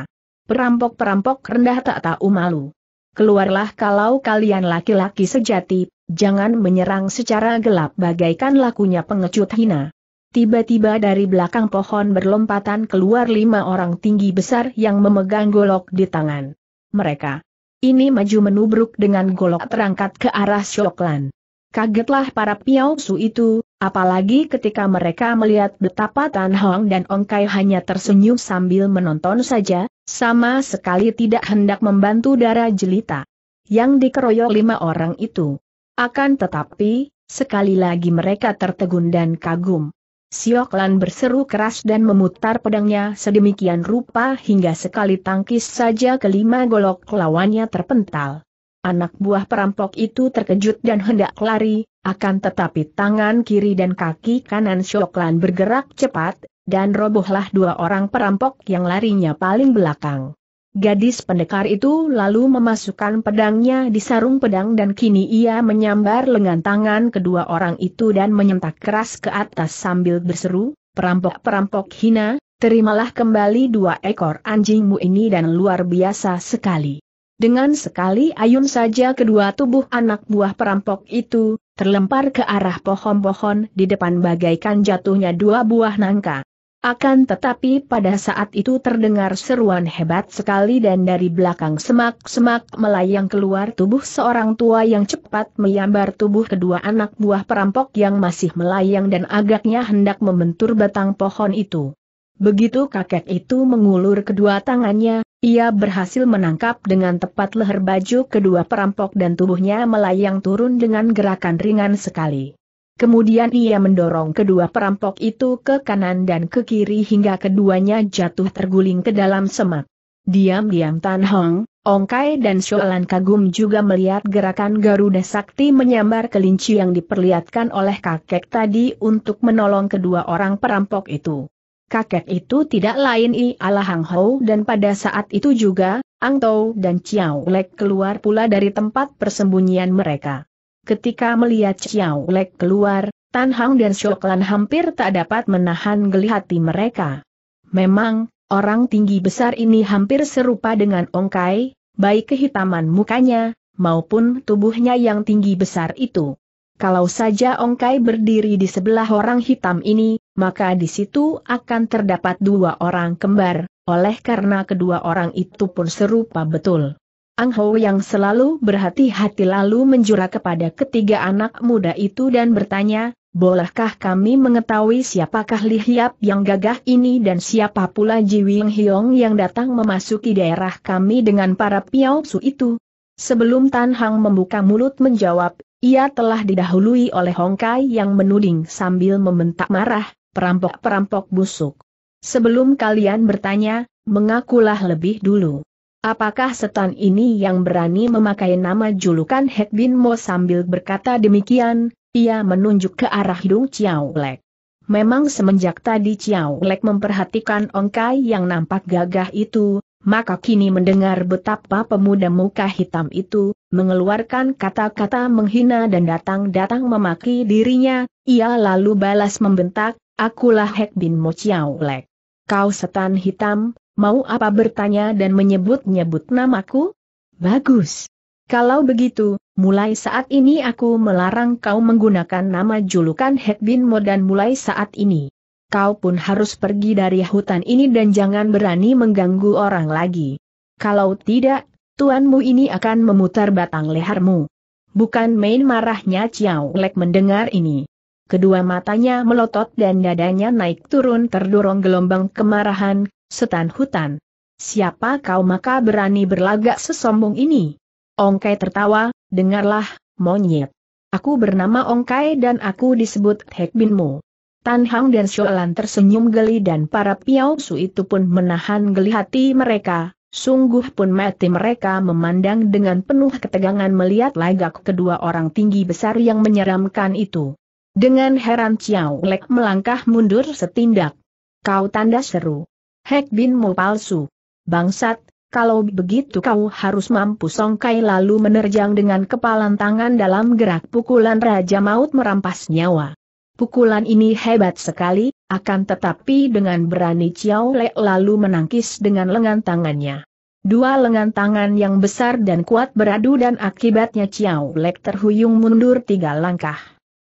Perampok-perampok rendah tak tahu malu. Keluarlah kalau kalian laki-laki sejati, jangan menyerang secara gelap bagaikan lakunya pengecut hina. Tiba-tiba dari belakang pohon berlompatan keluar lima orang tinggi besar yang memegang golok di tangan. Mereka ini maju menubruk dengan golok terangkat ke arah Syoklan. Kagetlah para piausu itu, Apalagi ketika mereka melihat betapa Tan Hong dan Ong Kai hanya tersenyum sambil menonton saja, sama sekali tidak hendak membantu darah jelita. Yang dikeroyok lima orang itu. Akan tetapi, sekali lagi mereka tertegun dan kagum. Siok Lan berseru keras dan memutar pedangnya sedemikian rupa hingga sekali tangkis saja kelima golok lawannya terpental. Anak buah perampok itu terkejut dan hendak lari, akan tetapi tangan kiri dan kaki kanan Syoklan bergerak cepat, dan robohlah dua orang perampok yang larinya paling belakang. Gadis pendekar itu lalu memasukkan pedangnya di sarung pedang dan kini ia menyambar lengan tangan kedua orang itu dan menyentak keras ke atas sambil berseru, perampok-perampok hina, terimalah kembali dua ekor anjingmu ini dan luar biasa sekali. Dengan sekali ayun saja kedua tubuh anak buah perampok itu, terlempar ke arah pohon-pohon di depan bagaikan jatuhnya dua buah nangka. Akan tetapi pada saat itu terdengar seruan hebat sekali dan dari belakang semak-semak melayang keluar tubuh seorang tua yang cepat menyambar tubuh kedua anak buah perampok yang masih melayang dan agaknya hendak membentur batang pohon itu. Begitu kakek itu mengulur kedua tangannya, ia berhasil menangkap dengan tepat leher baju kedua perampok dan tubuhnya melayang turun dengan gerakan ringan sekali. Kemudian ia mendorong kedua perampok itu ke kanan dan ke kiri hingga keduanya jatuh terguling ke dalam semak. Diam-diam Tan Hong, Ongkai dan Shualan kagum juga melihat gerakan Garuda Sakti menyambar kelinci yang diperlihatkan oleh kakek tadi untuk menolong kedua orang perampok itu kakek itu tidak lain ialah Hang Hou dan pada saat itu juga, Ang Tou dan Chiao Lek keluar pula dari tempat persembunyian mereka. Ketika melihat Chiao Lek keluar, Tan Hang dan Shoklan hampir tak dapat menahan geli hati mereka. Memang, orang tinggi besar ini hampir serupa dengan Ongkai, baik kehitaman mukanya, maupun tubuhnya yang tinggi besar itu kalau saja Ongkai berdiri di sebelah orang hitam ini, maka di situ akan terdapat dua orang kembar, oleh karena kedua orang itu pun serupa betul. Ang Ho yang selalu berhati-hati lalu menjura kepada ketiga anak muda itu dan bertanya, Bolehkah kami mengetahui siapakah Li Hiap yang gagah ini dan siapa pula Ji Wing Hiong yang datang memasuki daerah kami dengan para Piao Su itu? Sebelum Tan Hang membuka mulut menjawab, ia telah didahului oleh Hongkai yang menuding sambil membentak marah, perampok-perampok busuk. Sebelum kalian bertanya, mengakulah lebih dulu. Apakah setan ini yang berani memakai nama julukan Hek Bin Mo sambil berkata demikian, ia menunjuk ke arah hidung Ciao Lek. Memang semenjak tadi Ciao Lek memperhatikan Ongkai yang nampak gagah itu, maka kini mendengar betapa pemuda muka hitam itu, mengeluarkan kata-kata menghina dan datang-datang memaki dirinya, ia lalu balas membentak, akulah Hek Bin Mo Chiao Lek. Kau setan hitam, mau apa bertanya dan menyebut-nyebut namaku? Bagus. Kalau begitu, mulai saat ini aku melarang kau menggunakan nama julukan Hek Bin Mo dan mulai saat ini kau pun harus pergi dari hutan ini dan jangan berani mengganggu orang lagi. Kalau tidak, tuanmu ini akan memutar batang lehermu. Bukan main marahnya Chiao Lek mendengar ini. Kedua matanya melotot dan dadanya naik turun terdorong gelombang kemarahan, setan hutan. Siapa kau maka berani berlagak sesombong ini? Ongkai tertawa, dengarlah, monyet. Aku bernama Ongkai dan aku disebut Binmu. Tan Hang dan Sholan tersenyum geli dan para Su itu pun menahan geli hati mereka, sungguh pun mati mereka memandang dengan penuh ketegangan melihat lagak kedua orang tinggi besar yang menyeramkan itu. Dengan heran Xiao Lek melangkah mundur setindak. Kau tanda seru. Hek binmu palsu. Bangsat, kalau begitu kau harus mampu songkai lalu menerjang dengan kepalan tangan dalam gerak pukulan Raja Maut merampas nyawa. Pukulan ini hebat sekali, akan tetapi dengan berani Chiao Le lalu menangkis dengan lengan tangannya. Dua lengan tangan yang besar dan kuat beradu dan akibatnya Chiao Lek terhuyung mundur tiga langkah.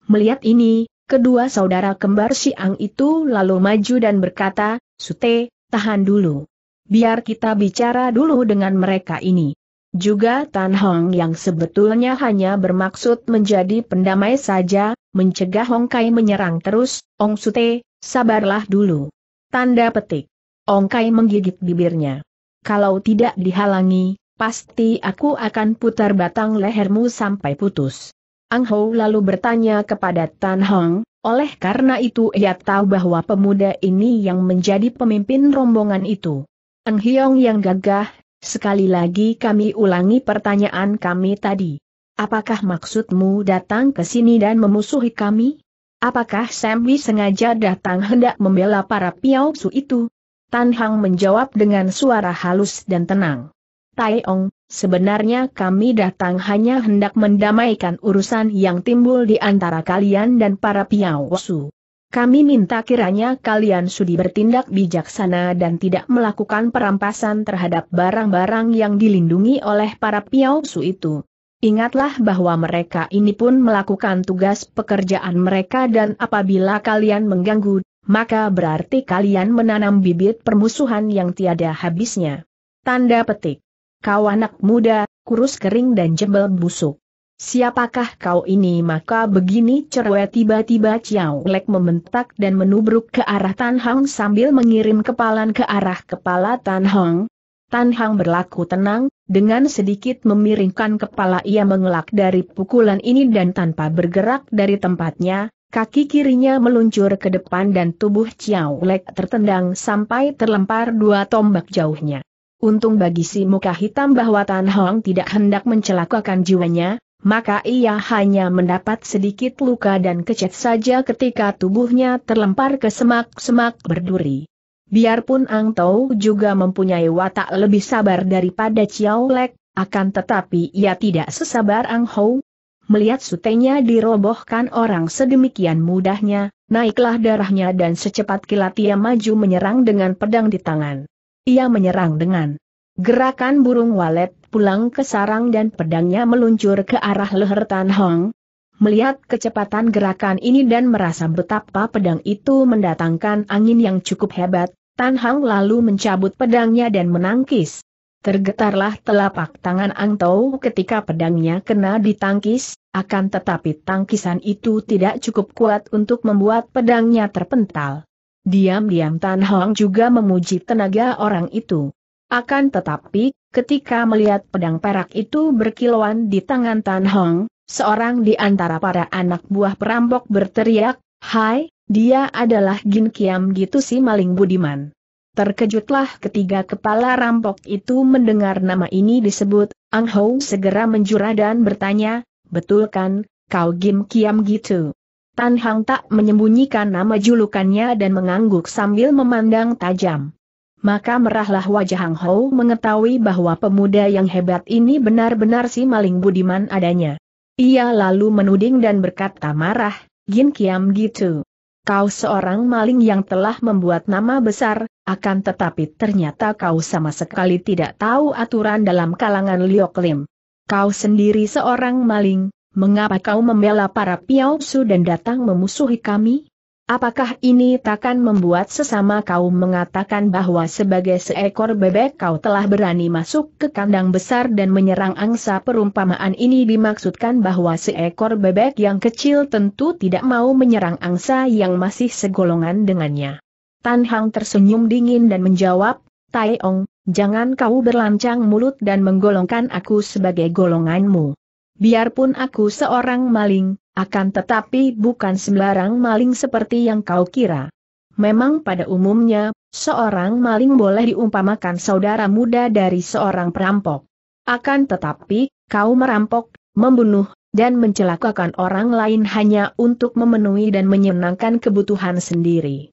Melihat ini, kedua saudara kembar Siang itu lalu maju dan berkata, Sute, tahan dulu. Biar kita bicara dulu dengan mereka ini. Juga Tan Hong yang sebetulnya hanya bermaksud menjadi pendamai saja, mencegah Hong Kai menyerang terus, Ong Sute, sabarlah dulu. Tanda petik. Ong Kai menggigit bibirnya. Kalau tidak dihalangi, pasti aku akan putar batang lehermu sampai putus. Ang Hou lalu bertanya kepada Tan Hong, oleh karena itu ia tahu bahwa pemuda ini yang menjadi pemimpin rombongan itu. Ang Hiong yang gagah, sekali lagi kami ulangi pertanyaan kami tadi. Apakah maksudmu datang ke sini dan memusuhi kami? Apakah Sambi sengaja datang hendak membela para Su itu? Tan Hang menjawab dengan suara halus dan tenang. Tai Ong, sebenarnya kami datang hanya hendak mendamaikan urusan yang timbul di antara kalian dan para Su. Kami minta kiranya kalian sudi bertindak bijaksana dan tidak melakukan perampasan terhadap barang-barang yang dilindungi oleh para Su itu. Ingatlah bahwa mereka ini pun melakukan tugas pekerjaan mereka dan apabila kalian mengganggu, maka berarti kalian menanam bibit permusuhan yang tiada habisnya. Tanda petik. Kau anak muda, kurus kering dan jebel busuk. Siapakah kau ini maka begini cerewet tiba-tiba Ciao Lek membentak dan menubruk ke arah Tan Hong sambil mengirim kepalan ke arah kepala Tan Hong, Tan Hang berlaku tenang, dengan sedikit memiringkan kepala ia mengelak dari pukulan ini dan tanpa bergerak dari tempatnya, kaki kirinya meluncur ke depan dan tubuh Chiao Lek tertendang sampai terlempar dua tombak jauhnya. Untung bagi si muka hitam bahwa Tan Hong tidak hendak mencelakakan jiwanya, maka ia hanya mendapat sedikit luka dan kecet saja ketika tubuhnya terlempar ke semak-semak berduri. Biarpun Ang Tau juga mempunyai watak lebih sabar daripada Chiao Lek, akan tetapi ia tidak sesabar Ang Hou. Melihat sutenya dirobohkan orang sedemikian mudahnya, naiklah darahnya dan secepat kilat ia maju menyerang dengan pedang di tangan. Ia menyerang dengan gerakan burung walet pulang ke sarang dan pedangnya meluncur ke arah leher Tan Hong, Melihat kecepatan gerakan ini dan merasa betapa pedang itu mendatangkan angin yang cukup hebat, Tan Hang lalu mencabut pedangnya dan menangkis. Tergetarlah telapak tangan Ang Tau ketika pedangnya kena ditangkis, akan tetapi tangkisan itu tidak cukup kuat untuk membuat pedangnya terpental. Diam-diam Tan Hong juga memuji tenaga orang itu. Akan tetapi, ketika melihat pedang perak itu berkilauan di tangan Tan Hong, seorang di antara para anak buah perampok berteriak, Hai, dia adalah Gin Kiam gitu si maling budiman. Terkejutlah ketiga kepala rampok itu mendengar nama ini disebut, Ang Hou segera menjura dan bertanya, betul kan, kau Gin Kiam gitu? Tan Hang tak menyembunyikan nama julukannya dan mengangguk sambil memandang tajam. Maka merahlah wajah Hang Hou mengetahui bahwa pemuda yang hebat ini benar-benar si maling budiman adanya. Ia lalu menuding dan berkata marah, Gin Kiam gitu kau seorang maling yang telah membuat nama besar, akan tetapi ternyata kau sama sekali tidak tahu aturan dalam kalangan Lioklim. Kau sendiri seorang maling, mengapa kau membela para piausu dan datang memusuhi kami? Apakah ini takkan membuat sesama kaum mengatakan bahwa sebagai seekor bebek kau telah berani masuk ke kandang besar dan menyerang angsa perumpamaan ini dimaksudkan bahwa seekor bebek yang kecil tentu tidak mau menyerang angsa yang masih segolongan dengannya. Tan Hang tersenyum dingin dan menjawab, Tai Ong, jangan kau berlancang mulut dan menggolongkan aku sebagai golonganmu. Biarpun aku seorang maling, akan tetapi bukan sembarang maling seperti yang kau kira. Memang pada umumnya, seorang maling boleh diumpamakan saudara muda dari seorang perampok. Akan tetapi, kau merampok, membunuh, dan mencelakakan orang lain hanya untuk memenuhi dan menyenangkan kebutuhan sendiri.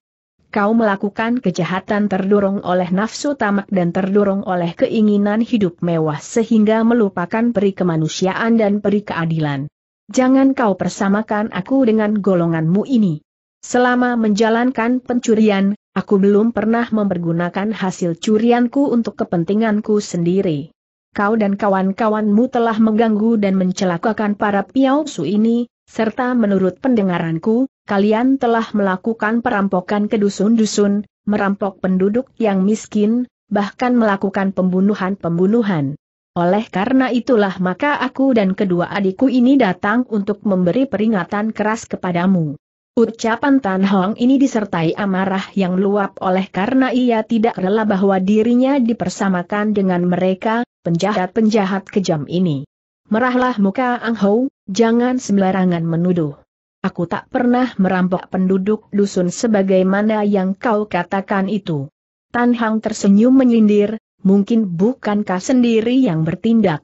Kau melakukan kejahatan terdorong oleh nafsu tamak dan terdorong oleh keinginan hidup mewah sehingga melupakan peri kemanusiaan dan peri keadilan. Jangan kau persamakan aku dengan golonganmu ini. Selama menjalankan pencurian, aku belum pernah mempergunakan hasil curianku untuk kepentinganku sendiri. Kau dan kawan-kawanmu telah mengganggu dan mencelakakan para piausu ini, serta menurut pendengaranku, kalian telah melakukan perampokan ke dusun-dusun, merampok penduduk yang miskin, bahkan melakukan pembunuhan-pembunuhan. Oleh karena itulah maka aku dan kedua adikku ini datang untuk memberi peringatan keras kepadamu. Ucapan Tan Hong ini disertai amarah yang luap oleh karena ia tidak rela bahwa dirinya dipersamakan dengan mereka, penjahat-penjahat kejam ini. Merahlah muka Ang Hou, jangan sembarangan menuduh. Aku tak pernah merampok penduduk dusun sebagaimana yang kau katakan itu. Tan Hong tersenyum menyindir, mungkin bukankah sendiri yang bertindak.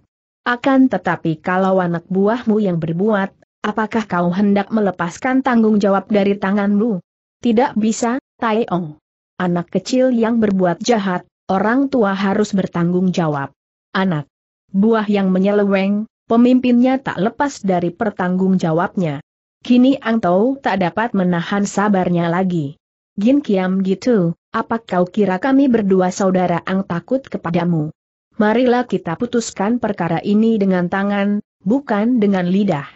Akan tetapi kalau anak buahmu yang berbuat, apakah kau hendak melepaskan tanggung jawab dari tanganmu? Tidak bisa, Taeong. Anak kecil yang berbuat jahat, orang tua harus bertanggung jawab. Anak buah yang menyeleweng, pemimpinnya tak lepas dari pertanggung jawabnya. Kini Ang Tau tak dapat menahan sabarnya lagi. Gin Kiam gitu, apa kau kira kami berdua saudara ang takut kepadamu? Marilah kita putuskan perkara ini dengan tangan, bukan dengan lidah.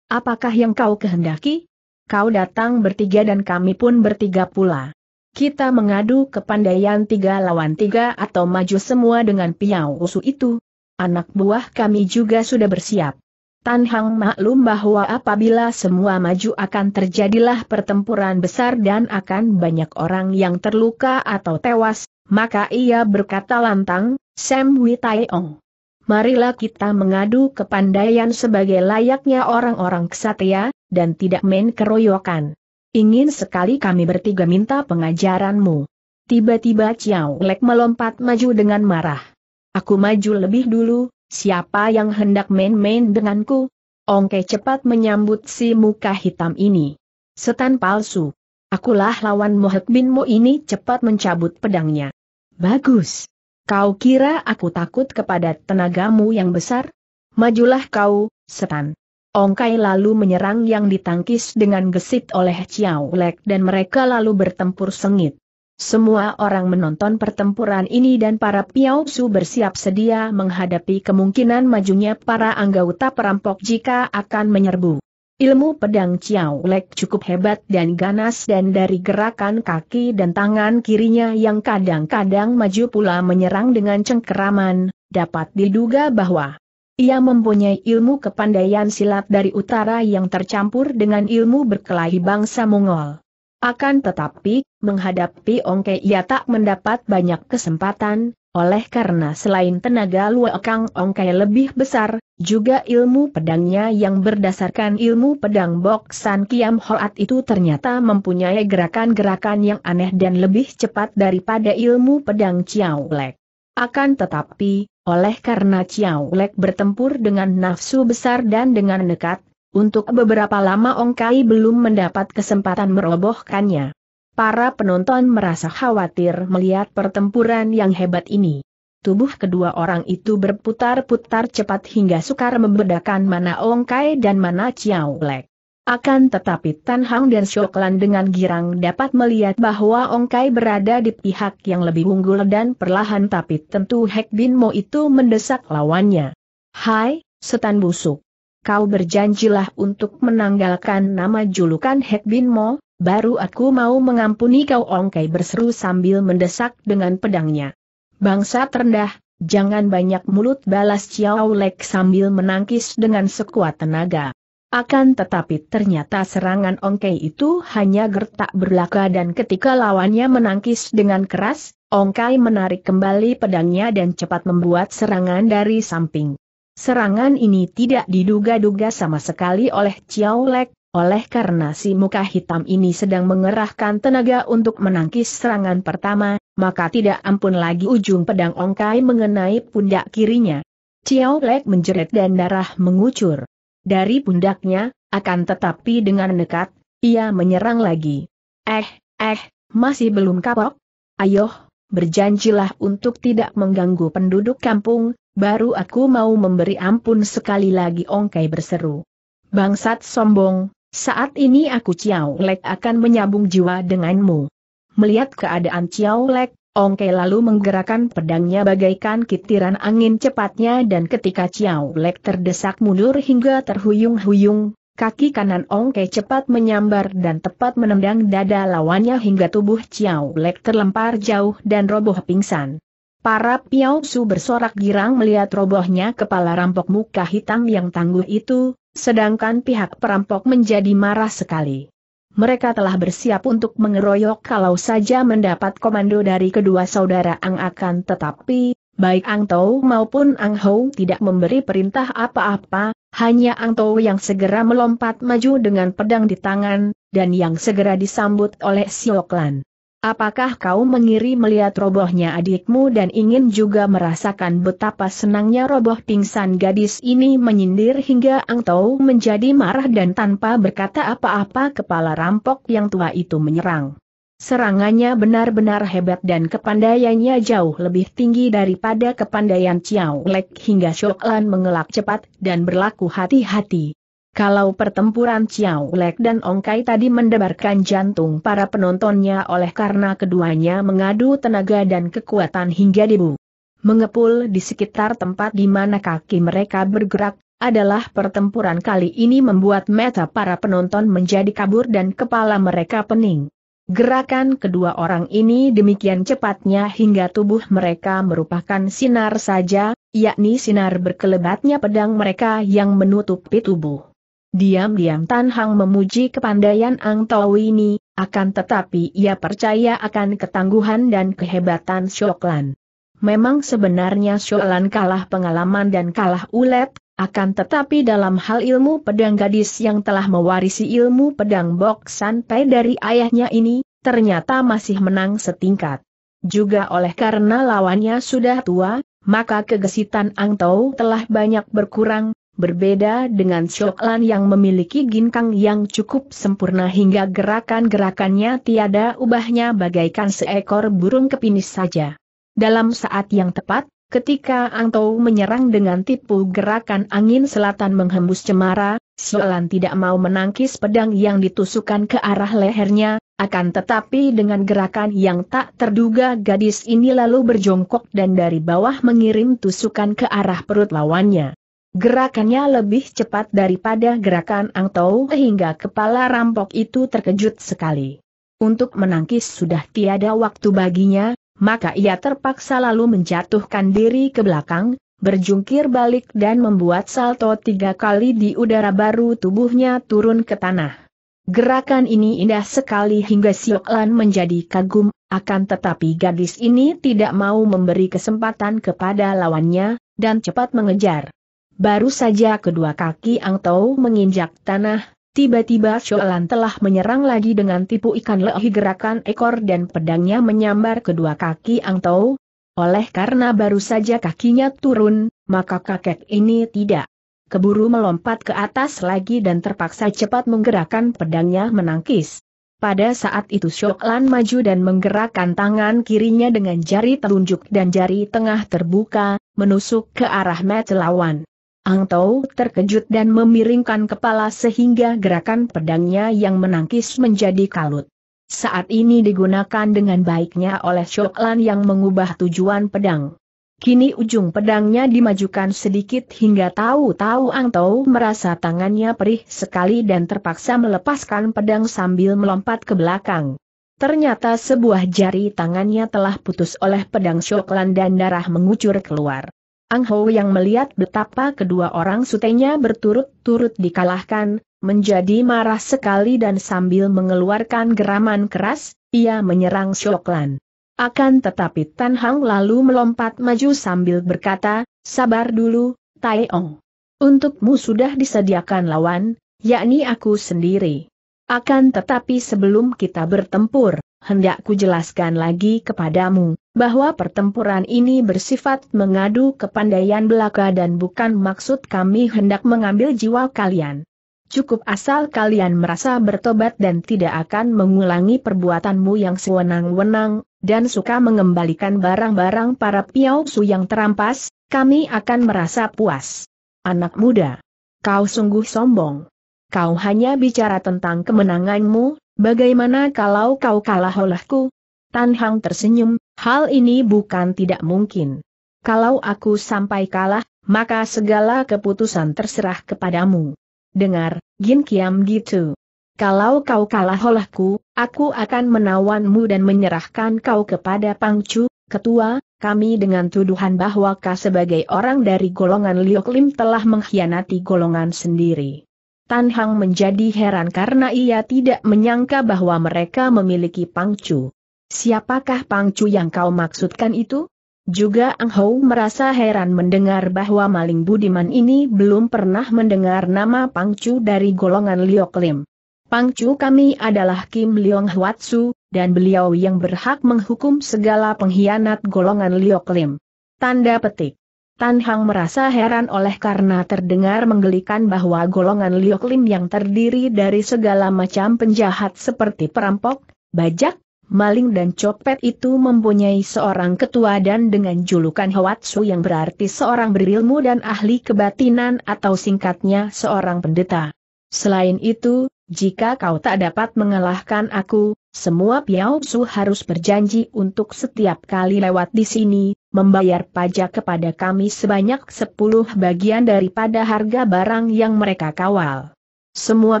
Apakah yang kau kehendaki? Kau datang bertiga dan kami pun bertiga pula. Kita mengadu kepandaian tiga lawan tiga atau maju semua dengan piau usu itu. Anak buah kami juga sudah bersiap. Tan Hang maklum bahwa apabila semua maju akan terjadilah pertempuran besar dan akan banyak orang yang terluka atau tewas, maka ia berkata lantang, Sam Witaeong. Marilah kita mengadu kepandaian sebagai layaknya orang-orang kesatria, dan tidak main keroyokan. Ingin sekali kami bertiga minta pengajaranmu. Tiba-tiba Ciao Lek melompat maju dengan marah. Aku maju lebih dulu, Siapa yang hendak main-main denganku? Ongke cepat menyambut si muka hitam ini. Setan palsu. Akulah lawan Mohek Binmu ini cepat mencabut pedangnya. Bagus. Kau kira aku takut kepada tenagamu yang besar? Majulah kau, setan. Ongkai lalu menyerang yang ditangkis dengan gesit oleh Ciao Lek dan mereka lalu bertempur sengit. Semua orang menonton pertempuran ini dan para Piausu bersiap sedia menghadapi kemungkinan majunya para anggota perampok jika akan menyerbu. Ilmu pedang Chiao Lek cukup hebat dan ganas dan dari gerakan kaki dan tangan kirinya yang kadang-kadang maju pula menyerang dengan cengkeraman, dapat diduga bahwa ia mempunyai ilmu kepandaian silat dari utara yang tercampur dengan ilmu berkelahi bangsa Mongol. Akan tetapi, menghadapi Ongke ia tak mendapat banyak kesempatan, oleh karena selain tenaga Luakang Ongkai lebih besar, juga ilmu pedangnya yang berdasarkan ilmu pedang Boksan Kiam Hoat itu ternyata mempunyai gerakan-gerakan yang aneh dan lebih cepat daripada ilmu pedang Chiao Lek. Akan tetapi, oleh karena Chiao Lek bertempur dengan nafsu besar dan dengan nekat, untuk beberapa lama Ongkai belum mendapat kesempatan merobohkannya. Para penonton merasa khawatir melihat pertempuran yang hebat ini. Tubuh kedua orang itu berputar-putar cepat hingga sukar membedakan mana Ongkai dan mana Chiao Lek. Akan tetapi Tan Hang dan Shoklan dengan girang dapat melihat bahwa Ongkai berada di pihak yang lebih unggul dan perlahan tapi tentu Hek Bin Mo itu mendesak lawannya. Hai, setan busuk kau berjanjilah untuk menanggalkan nama julukan Hek Bin Mo, baru aku mau mengampuni kau Ongkai berseru sambil mendesak dengan pedangnya. Bangsa terendah, jangan banyak mulut balas Chiao Lek sambil menangkis dengan sekuat tenaga. Akan tetapi ternyata serangan Ongkei itu hanya gertak berlaka dan ketika lawannya menangkis dengan keras, Ongkai menarik kembali pedangnya dan cepat membuat serangan dari samping. Serangan ini tidak diduga-duga sama sekali oleh Chiao Lek, oleh karena si muka hitam ini sedang mengerahkan tenaga untuk menangkis serangan pertama, maka tidak ampun lagi ujung pedang Ongkai mengenai pundak kirinya. Chiao Lek menjerit dan darah mengucur. Dari pundaknya, akan tetapi dengan nekat, ia menyerang lagi. Eh, eh, masih belum kapok? Ayo, berjanjilah untuk tidak mengganggu penduduk kampung, baru aku mau memberi ampun sekali lagi Ongkai berseru. Bangsat sombong, saat ini aku Ciao Lek akan menyambung jiwa denganmu. Melihat keadaan Ciao Lek, Ongkai lalu menggerakkan pedangnya bagaikan kitiran angin cepatnya dan ketika Ciao Lek terdesak mundur hingga terhuyung-huyung, kaki kanan Ongkai cepat menyambar dan tepat menendang dada lawannya hingga tubuh Ciao Lek terlempar jauh dan roboh pingsan. Para Piausu bersorak girang melihat robohnya kepala rampok muka hitam yang tangguh itu, sedangkan pihak perampok menjadi marah sekali. Mereka telah bersiap untuk mengeroyok kalau saja mendapat komando dari kedua saudara Ang akan tetapi, baik Ang Tau maupun Ang Hou tidak memberi perintah apa-apa, hanya Ang Tau yang segera melompat maju dengan pedang di tangan, dan yang segera disambut oleh Sioklan. Apakah kau mengiri melihat robohnya adikmu dan ingin juga merasakan betapa senangnya roboh pingsan gadis ini menyindir hingga Ang Tau menjadi marah dan tanpa berkata apa-apa kepala rampok yang tua itu menyerang. Serangannya benar-benar hebat dan kepandaiannya jauh lebih tinggi daripada kepandaian Chiao Lek hingga Shoklan mengelak cepat dan berlaku hati-hati. Kalau pertempuran Chiao Lek dan Onkai tadi mendebarkan jantung para penontonnya oleh karena keduanya mengadu tenaga dan kekuatan hingga debu. Mengepul di sekitar tempat di mana kaki mereka bergerak, adalah pertempuran kali ini membuat meta para penonton menjadi kabur dan kepala mereka pening. Gerakan kedua orang ini demikian cepatnya hingga tubuh mereka merupakan sinar saja, yakni sinar berkelebatnya pedang mereka yang menutupi tubuh. Diam-diam Tan Hang memuji kepandaian Ang Tau ini, akan tetapi ia percaya akan ketangguhan dan kehebatan Syoklan. Memang sebenarnya Syoklan kalah pengalaman dan kalah ulet, akan tetapi dalam hal ilmu pedang gadis yang telah mewarisi ilmu pedang Bok dari ayahnya ini, ternyata masih menang setingkat. Juga oleh karena lawannya sudah tua, maka kegesitan Ang Tau telah banyak berkurang, Berbeda dengan Shoklan yang memiliki ginkang yang cukup sempurna hingga gerakan-gerakannya tiada ubahnya bagaikan seekor burung kepinis saja. Dalam saat yang tepat, ketika Ang Tou menyerang dengan tipu gerakan angin selatan menghembus cemara, Shoklan tidak mau menangkis pedang yang ditusukkan ke arah lehernya, akan tetapi dengan gerakan yang tak terduga gadis ini lalu berjongkok dan dari bawah mengirim tusukan ke arah perut lawannya. Gerakannya lebih cepat daripada gerakan Ang Tau hingga kepala rampok itu terkejut sekali. Untuk menangkis sudah tiada waktu baginya, maka ia terpaksa lalu menjatuhkan diri ke belakang, berjungkir balik dan membuat salto tiga kali di udara baru tubuhnya turun ke tanah. Gerakan ini indah sekali hingga Siok Lan menjadi kagum, akan tetapi gadis ini tidak mau memberi kesempatan kepada lawannya, dan cepat mengejar. Baru saja kedua kaki Ang Tau menginjak tanah, tiba-tiba Shoalan telah menyerang lagi dengan tipu ikan lehi gerakan ekor dan pedangnya menyambar kedua kaki Ang Tau. Oleh karena baru saja kakinya turun, maka kakek ini tidak keburu melompat ke atas lagi dan terpaksa cepat menggerakkan pedangnya menangkis. Pada saat itu Shoklan maju dan menggerakkan tangan kirinya dengan jari telunjuk dan jari tengah terbuka, menusuk ke arah mata lawan. Ang Tau terkejut dan memiringkan kepala sehingga gerakan pedangnya yang menangkis menjadi kalut. Saat ini digunakan dengan baiknya oleh Shoklan yang mengubah tujuan pedang. Kini ujung pedangnya dimajukan sedikit hingga tahu-tahu Ang Tau merasa tangannya perih sekali dan terpaksa melepaskan pedang sambil melompat ke belakang. Ternyata sebuah jari tangannya telah putus oleh pedang Shoklan dan darah mengucur keluar. Ang Ho yang melihat betapa kedua orang sutenya berturut-turut dikalahkan, menjadi marah sekali dan sambil mengeluarkan geraman keras, ia menyerang Syoklan. Akan tetapi Tan Hang lalu melompat maju sambil berkata, sabar dulu, Tai Ong. Untukmu sudah disediakan lawan, yakni aku sendiri. Akan tetapi sebelum kita bertempur, hendak ku jelaskan lagi kepadamu, bahwa pertempuran ini bersifat mengadu kepandaian belaka dan bukan maksud kami hendak mengambil jiwa kalian. Cukup asal kalian merasa bertobat dan tidak akan mengulangi perbuatanmu yang sewenang-wenang, dan suka mengembalikan barang-barang para piausu yang terampas, kami akan merasa puas. Anak muda, kau sungguh sombong. Kau hanya bicara tentang kemenanganmu, bagaimana kalau kau kalah olehku? Tan Hang tersenyum, Hal ini bukan tidak mungkin. Kalau aku sampai kalah, maka segala keputusan terserah kepadamu. Dengar, Gin Kiam gitu. Kalau kau kalah olehku, aku akan menawanmu dan menyerahkan kau kepada Pangcu, ketua, kami dengan tuduhan bahwa kau sebagai orang dari golongan Lim telah mengkhianati golongan sendiri. Tan Hang menjadi heran karena ia tidak menyangka bahwa mereka memiliki Pangcu. Siapakah Pangcu yang kau maksudkan itu? Juga Ang Hou merasa heran mendengar bahwa maling budiman ini belum pernah mendengar nama Pangcu dari golongan Liok Lim. Pangcu kami adalah Kim Leong Hwatsu, dan beliau yang berhak menghukum segala pengkhianat golongan Liok Lim. Tanda petik. Tan Hang merasa heran oleh karena terdengar menggelikan bahwa golongan Liok Lim yang terdiri dari segala macam penjahat seperti perampok, bajak, Maling dan copet itu mempunyai seorang ketua dan dengan julukan Hwatsu yang berarti seorang berilmu dan ahli kebatinan atau singkatnya seorang pendeta. Selain itu, jika kau tak dapat mengalahkan aku, semua Piao Su harus berjanji untuk setiap kali lewat di sini, membayar pajak kepada kami sebanyak 10 bagian daripada harga barang yang mereka kawal. Semua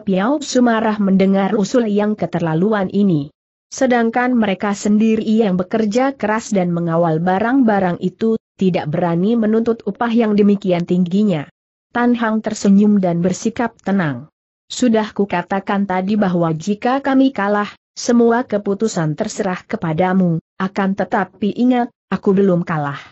Piao Su marah mendengar usul yang keterlaluan ini. Sedangkan mereka sendiri yang bekerja keras dan mengawal barang-barang itu, tidak berani menuntut upah yang demikian tingginya. Tan Hang tersenyum dan bersikap tenang. Sudah kukatakan tadi bahwa jika kami kalah, semua keputusan terserah kepadamu, akan tetapi ingat, aku belum kalah.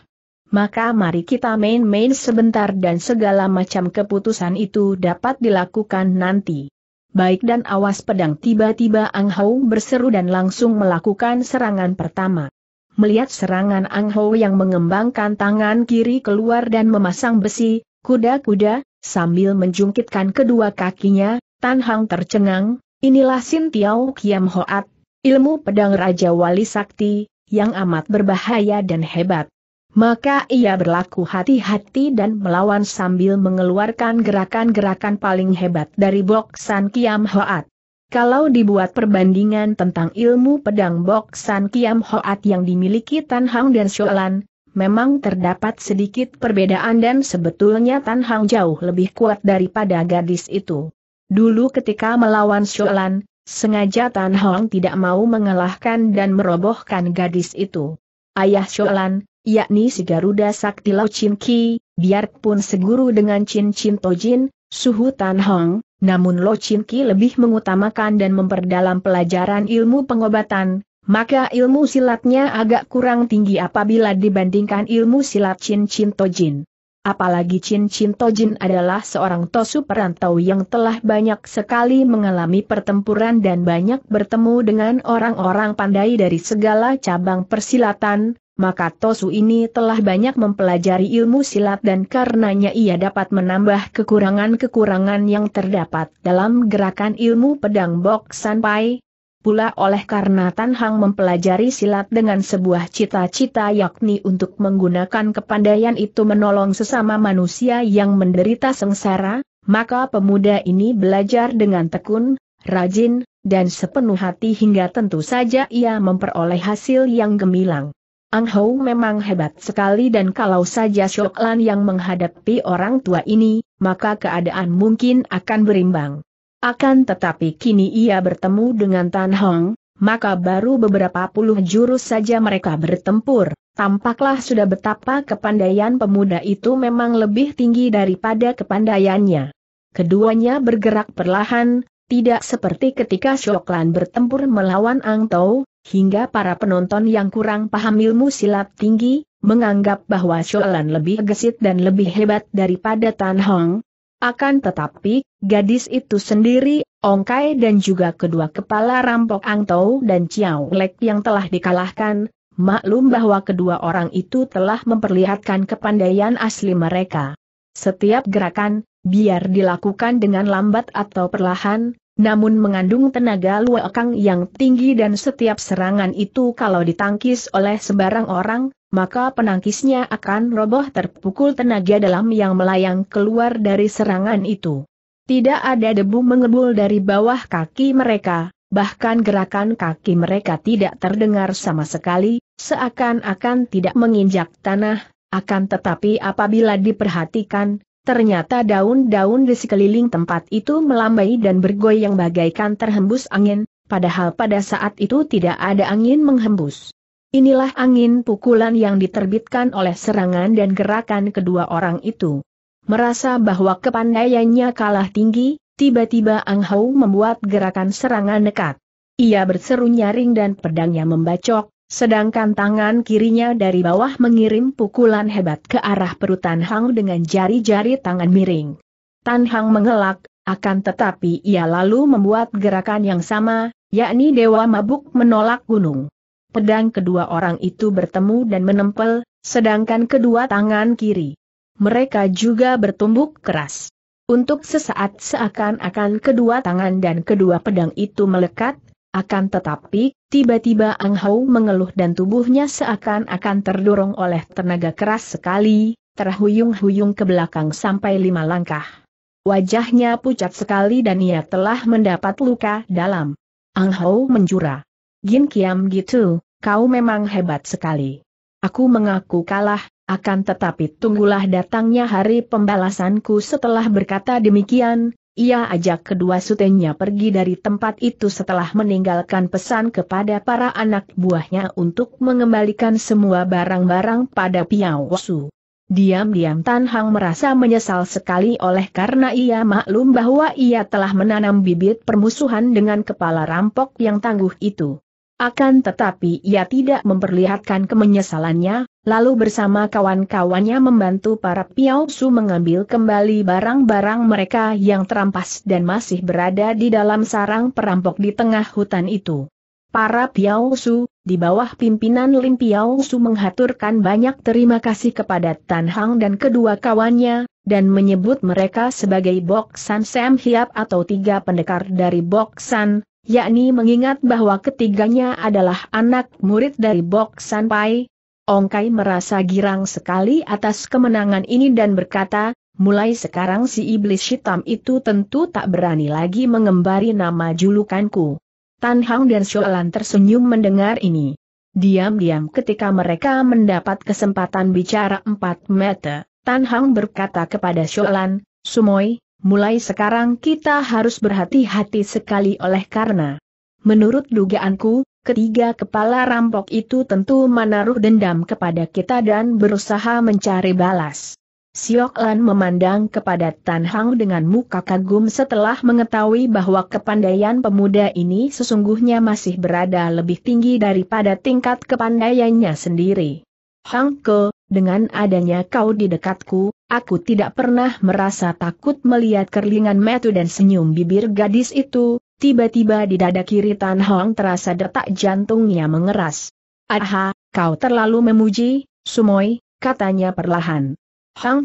Maka mari kita main-main sebentar dan segala macam keputusan itu dapat dilakukan nanti baik dan awas pedang tiba-tiba Ang Hou berseru dan langsung melakukan serangan pertama. Melihat serangan Ang Hou yang mengembangkan tangan kiri keluar dan memasang besi, kuda-kuda, sambil menjungkitkan kedua kakinya, Tan Hang tercengang, inilah Sin Tiao Kiam Hoat, ilmu pedang Raja Wali Sakti, yang amat berbahaya dan hebat. Maka ia berlaku hati-hati dan melawan sambil mengeluarkan gerakan-gerakan paling hebat dari Boksan Kiam Hoat. Kalau dibuat perbandingan tentang ilmu pedang Boksan Kiam Hoat yang dimiliki Tan Hang dan Sholan, memang terdapat sedikit perbedaan dan sebetulnya Tan Hang jauh lebih kuat daripada gadis itu. Dulu ketika melawan Sholan, sengaja Tan Hang tidak mau mengalahkan dan merobohkan gadis itu. Ayah Sholan, yakni si Garuda Sakti Lao Chin Ki, biarpun seguru dengan Chin Chin Tojin, Suhu Tan Hong, namun Lao Chin Ki lebih mengutamakan dan memperdalam pelajaran ilmu pengobatan, maka ilmu silatnya agak kurang tinggi apabila dibandingkan ilmu silat Chin Chin Tojin. Apalagi Chin Chin Tojin adalah seorang tosu perantau yang telah banyak sekali mengalami pertempuran dan banyak bertemu dengan orang-orang pandai dari segala cabang persilatan, maka Tosu ini telah banyak mempelajari ilmu silat dan karenanya ia dapat menambah kekurangan-kekurangan yang terdapat dalam gerakan ilmu pedang Bok Sanpai. Pula oleh karena Tan Hang mempelajari silat dengan sebuah cita-cita yakni untuk menggunakan kepandaian itu menolong sesama manusia yang menderita sengsara, maka pemuda ini belajar dengan tekun, rajin, dan sepenuh hati hingga tentu saja ia memperoleh hasil yang gemilang. Ang Hou memang hebat sekali dan kalau saja Shok Lan yang menghadapi orang tua ini, maka keadaan mungkin akan berimbang. Akan tetapi kini ia bertemu dengan Tan Hong, maka baru beberapa puluh jurus saja mereka bertempur. Tampaklah sudah betapa kepandaian pemuda itu memang lebih tinggi daripada kepandaiannya. Keduanya bergerak perlahan, tidak seperti ketika Shoklan bertempur melawan Ang Tou, hingga para penonton yang kurang paham ilmu silat tinggi, menganggap bahwa Sholan lebih gesit dan lebih hebat daripada Tan Hong. Akan tetapi, gadis itu sendiri, Ong Kai dan juga kedua kepala rampok Ang Tau dan Chiao Lek yang telah dikalahkan, maklum bahwa kedua orang itu telah memperlihatkan kepandaian asli mereka. Setiap gerakan, biar dilakukan dengan lambat atau perlahan, namun mengandung tenaga luakang yang tinggi dan setiap serangan itu kalau ditangkis oleh sembarang orang, maka penangkisnya akan roboh terpukul tenaga dalam yang melayang keluar dari serangan itu. Tidak ada debu mengebul dari bawah kaki mereka, bahkan gerakan kaki mereka tidak terdengar sama sekali, seakan-akan tidak menginjak tanah, akan tetapi apabila diperhatikan, Ternyata daun-daun di sekeliling tempat itu melambai dan bergoyang bagaikan terhembus angin, padahal pada saat itu tidak ada angin menghembus. Inilah angin pukulan yang diterbitkan oleh serangan dan gerakan kedua orang itu. Merasa bahwa kepandaiannya kalah tinggi, tiba-tiba Ang Hau membuat gerakan serangan nekat. Ia berseru nyaring dan pedangnya membacok, Sedangkan tangan kirinya dari bawah mengirim pukulan hebat ke arah perut Tan Hang dengan jari-jari tangan miring. Tan Hang mengelak, akan tetapi ia lalu membuat gerakan yang sama, yakni dewa mabuk menolak gunung. Pedang kedua orang itu bertemu dan menempel, sedangkan kedua tangan kiri. Mereka juga bertumbuk keras. Untuk sesaat seakan-akan kedua tangan dan kedua pedang itu melekat, akan tetapi, tiba-tiba Ang Hao mengeluh dan tubuhnya seakan-akan terdorong oleh tenaga keras sekali, terhuyung-huyung ke belakang sampai lima langkah. Wajahnya pucat sekali dan ia telah mendapat luka dalam. Ang Hao menjura. Gin Kiam gitu, kau memang hebat sekali. Aku mengaku kalah, akan tetapi tunggulah datangnya hari pembalasanku setelah berkata demikian, ia ajak kedua sutenya pergi dari tempat itu setelah meninggalkan pesan kepada para anak buahnya untuk mengembalikan semua barang-barang pada Piao Su. Diam-diam Tan Hang merasa menyesal sekali oleh karena ia maklum bahwa ia telah menanam bibit permusuhan dengan kepala rampok yang tangguh itu. Akan tetapi ia tidak memperlihatkan kemenyesalannya, lalu bersama kawan-kawannya membantu para piausu mengambil kembali barang-barang mereka yang terampas dan masih berada di dalam sarang perampok di tengah hutan itu. Para piausu, di bawah pimpinan Lin Piausu menghaturkan banyak terima kasih kepada Tan Hang dan kedua kawannya, dan menyebut mereka sebagai Bok San Sam Hiap atau tiga pendekar dari Bok San yakni mengingat bahwa ketiganya adalah anak murid dari Bok Sanpai. Ongkai merasa girang sekali atas kemenangan ini dan berkata, mulai sekarang si iblis hitam itu tentu tak berani lagi mengembari nama julukanku. Tan Hang dan Shoalan tersenyum mendengar ini. Diam-diam ketika mereka mendapat kesempatan bicara empat meter, Tan Hang berkata kepada Sholan, Sumoy, mulai sekarang kita harus berhati-hati sekali oleh karena Menurut dugaanku, ketiga kepala rampok itu tentu menaruh dendam kepada kita dan berusaha mencari balas. Siok Lan memandang kepada Tan Hang dengan muka kagum setelah mengetahui bahwa kepandaian pemuda ini sesungguhnya masih berada lebih tinggi daripada tingkat kepandaiannya sendiri. Hang Ke, dengan adanya kau di dekatku, Aku tidak pernah merasa takut melihat kerlingan metu dan senyum bibir gadis itu, tiba-tiba di dada kiri Tan Hong terasa detak jantungnya mengeras. Aha, kau terlalu memuji, Sumoy, katanya perlahan.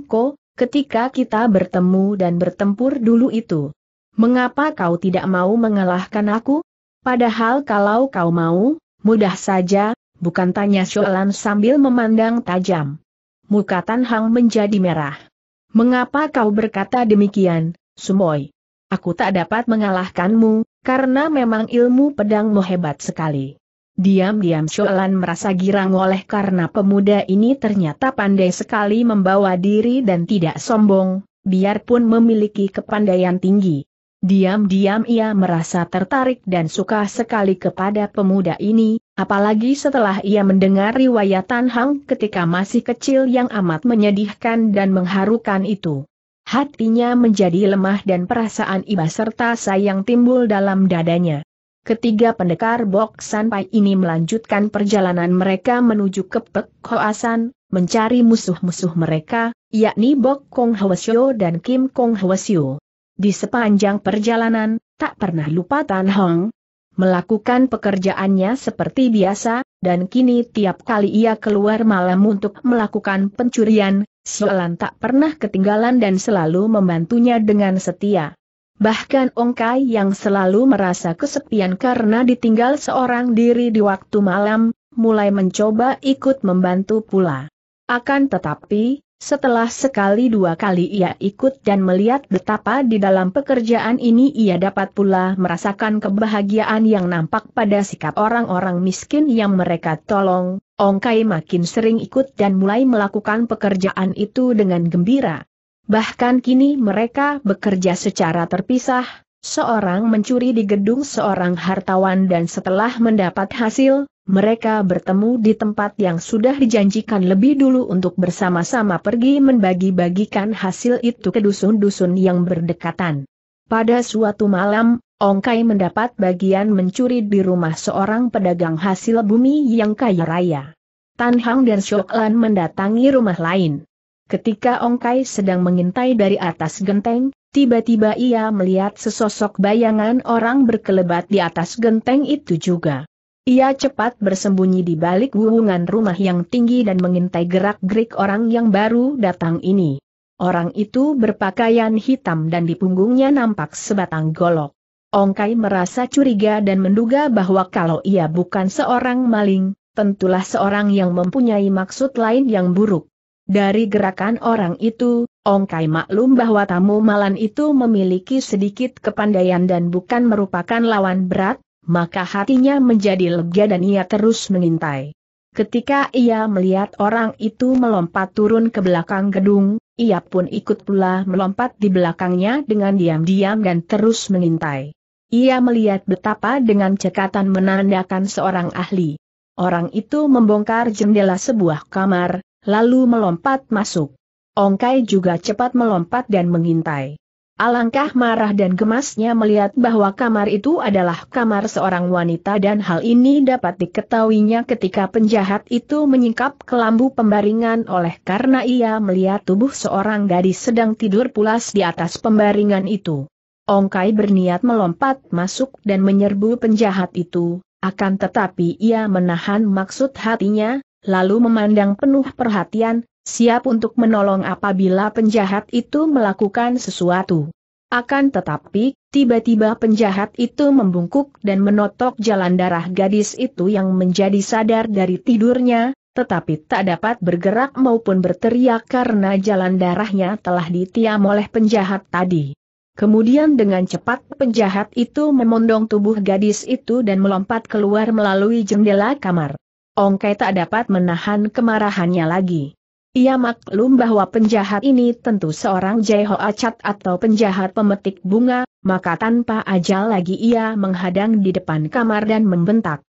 Ko, ketika kita bertemu dan bertempur dulu itu. Mengapa kau tidak mau mengalahkan aku? Padahal kalau kau mau, mudah saja, bukan tanya Sholan sambil memandang tajam muka Tan Hang menjadi merah. Mengapa kau berkata demikian, Sumoy? Aku tak dapat mengalahkanmu, karena memang ilmu pedangmu hebat sekali. Diam-diam Sholan merasa girang oleh karena pemuda ini ternyata pandai sekali membawa diri dan tidak sombong, biarpun memiliki kepandaian tinggi. Diam-diam ia merasa tertarik dan suka sekali kepada pemuda ini, Apalagi setelah ia mendengar riwayatan Hang ketika masih kecil yang amat menyedihkan dan mengharukan itu. Hatinya menjadi lemah dan perasaan iba serta sayang timbul dalam dadanya. Ketiga pendekar Bok Sanpai ini melanjutkan perjalanan mereka menuju ke Pek Hoasan, mencari musuh-musuh mereka, yakni Bok Kong Hwasyo dan Kim Kong Hwasyo. Di sepanjang perjalanan, tak pernah lupa Tan Hong, melakukan pekerjaannya seperti biasa, dan kini tiap kali ia keluar malam untuk melakukan pencurian, Soalan tak pernah ketinggalan dan selalu membantunya dengan setia. Bahkan Ongkai yang selalu merasa kesepian karena ditinggal seorang diri di waktu malam, mulai mencoba ikut membantu pula. Akan tetapi, setelah sekali dua kali ia ikut dan melihat betapa di dalam pekerjaan ini ia dapat pula merasakan kebahagiaan yang nampak pada sikap orang-orang miskin yang mereka tolong, Ongkai makin sering ikut dan mulai melakukan pekerjaan itu dengan gembira. Bahkan kini mereka bekerja secara terpisah, seorang mencuri di gedung seorang hartawan dan setelah mendapat hasil, mereka bertemu di tempat yang sudah dijanjikan lebih dulu untuk bersama-sama pergi membagi-bagikan hasil itu ke dusun-dusun yang berdekatan. Pada suatu malam, Ongkai mendapat bagian mencuri di rumah seorang pedagang hasil bumi yang kaya raya. Tan Hang dan Shok mendatangi rumah lain. Ketika Ongkai sedang mengintai dari atas genteng, tiba-tiba ia melihat sesosok bayangan orang berkelebat di atas genteng itu juga. Ia cepat bersembunyi di balik wuhungan rumah yang tinggi dan mengintai gerak-gerik orang yang baru datang ini. Orang itu berpakaian hitam dan di punggungnya nampak sebatang golok. Ongkai merasa curiga dan menduga bahwa kalau ia bukan seorang maling, tentulah seorang yang mempunyai maksud lain yang buruk. Dari gerakan orang itu, Ongkai maklum bahwa tamu malam itu memiliki sedikit kepandaian dan bukan merupakan lawan berat, maka hatinya menjadi lega dan ia terus mengintai. Ketika ia melihat orang itu melompat turun ke belakang gedung, ia pun ikut pula melompat di belakangnya dengan diam-diam dan terus mengintai. Ia melihat betapa dengan cekatan menandakan seorang ahli. Orang itu membongkar jendela sebuah kamar, lalu melompat masuk. Ongkai juga cepat melompat dan mengintai. Alangkah marah dan gemasnya melihat bahwa kamar itu adalah kamar seorang wanita dan hal ini dapat diketahuinya ketika penjahat itu menyingkap kelambu pembaringan oleh karena ia melihat tubuh seorang gadis sedang tidur pulas di atas pembaringan itu. Ongkai berniat melompat masuk dan menyerbu penjahat itu, akan tetapi ia menahan maksud hatinya, lalu memandang penuh perhatian, siap untuk menolong apabila penjahat itu melakukan sesuatu. Akan tetapi, tiba-tiba penjahat itu membungkuk dan menotok jalan darah gadis itu yang menjadi sadar dari tidurnya, tetapi tak dapat bergerak maupun berteriak karena jalan darahnya telah ditiam oleh penjahat tadi. Kemudian dengan cepat penjahat itu memondong tubuh gadis itu dan melompat keluar melalui jendela kamar. Ongkai tak dapat menahan kemarahannya lagi. Ia maklum bahwa penjahat ini tentu seorang jeho acat atau penjahat pemetik bunga, maka tanpa ajal lagi ia menghadang di depan kamar dan membentak.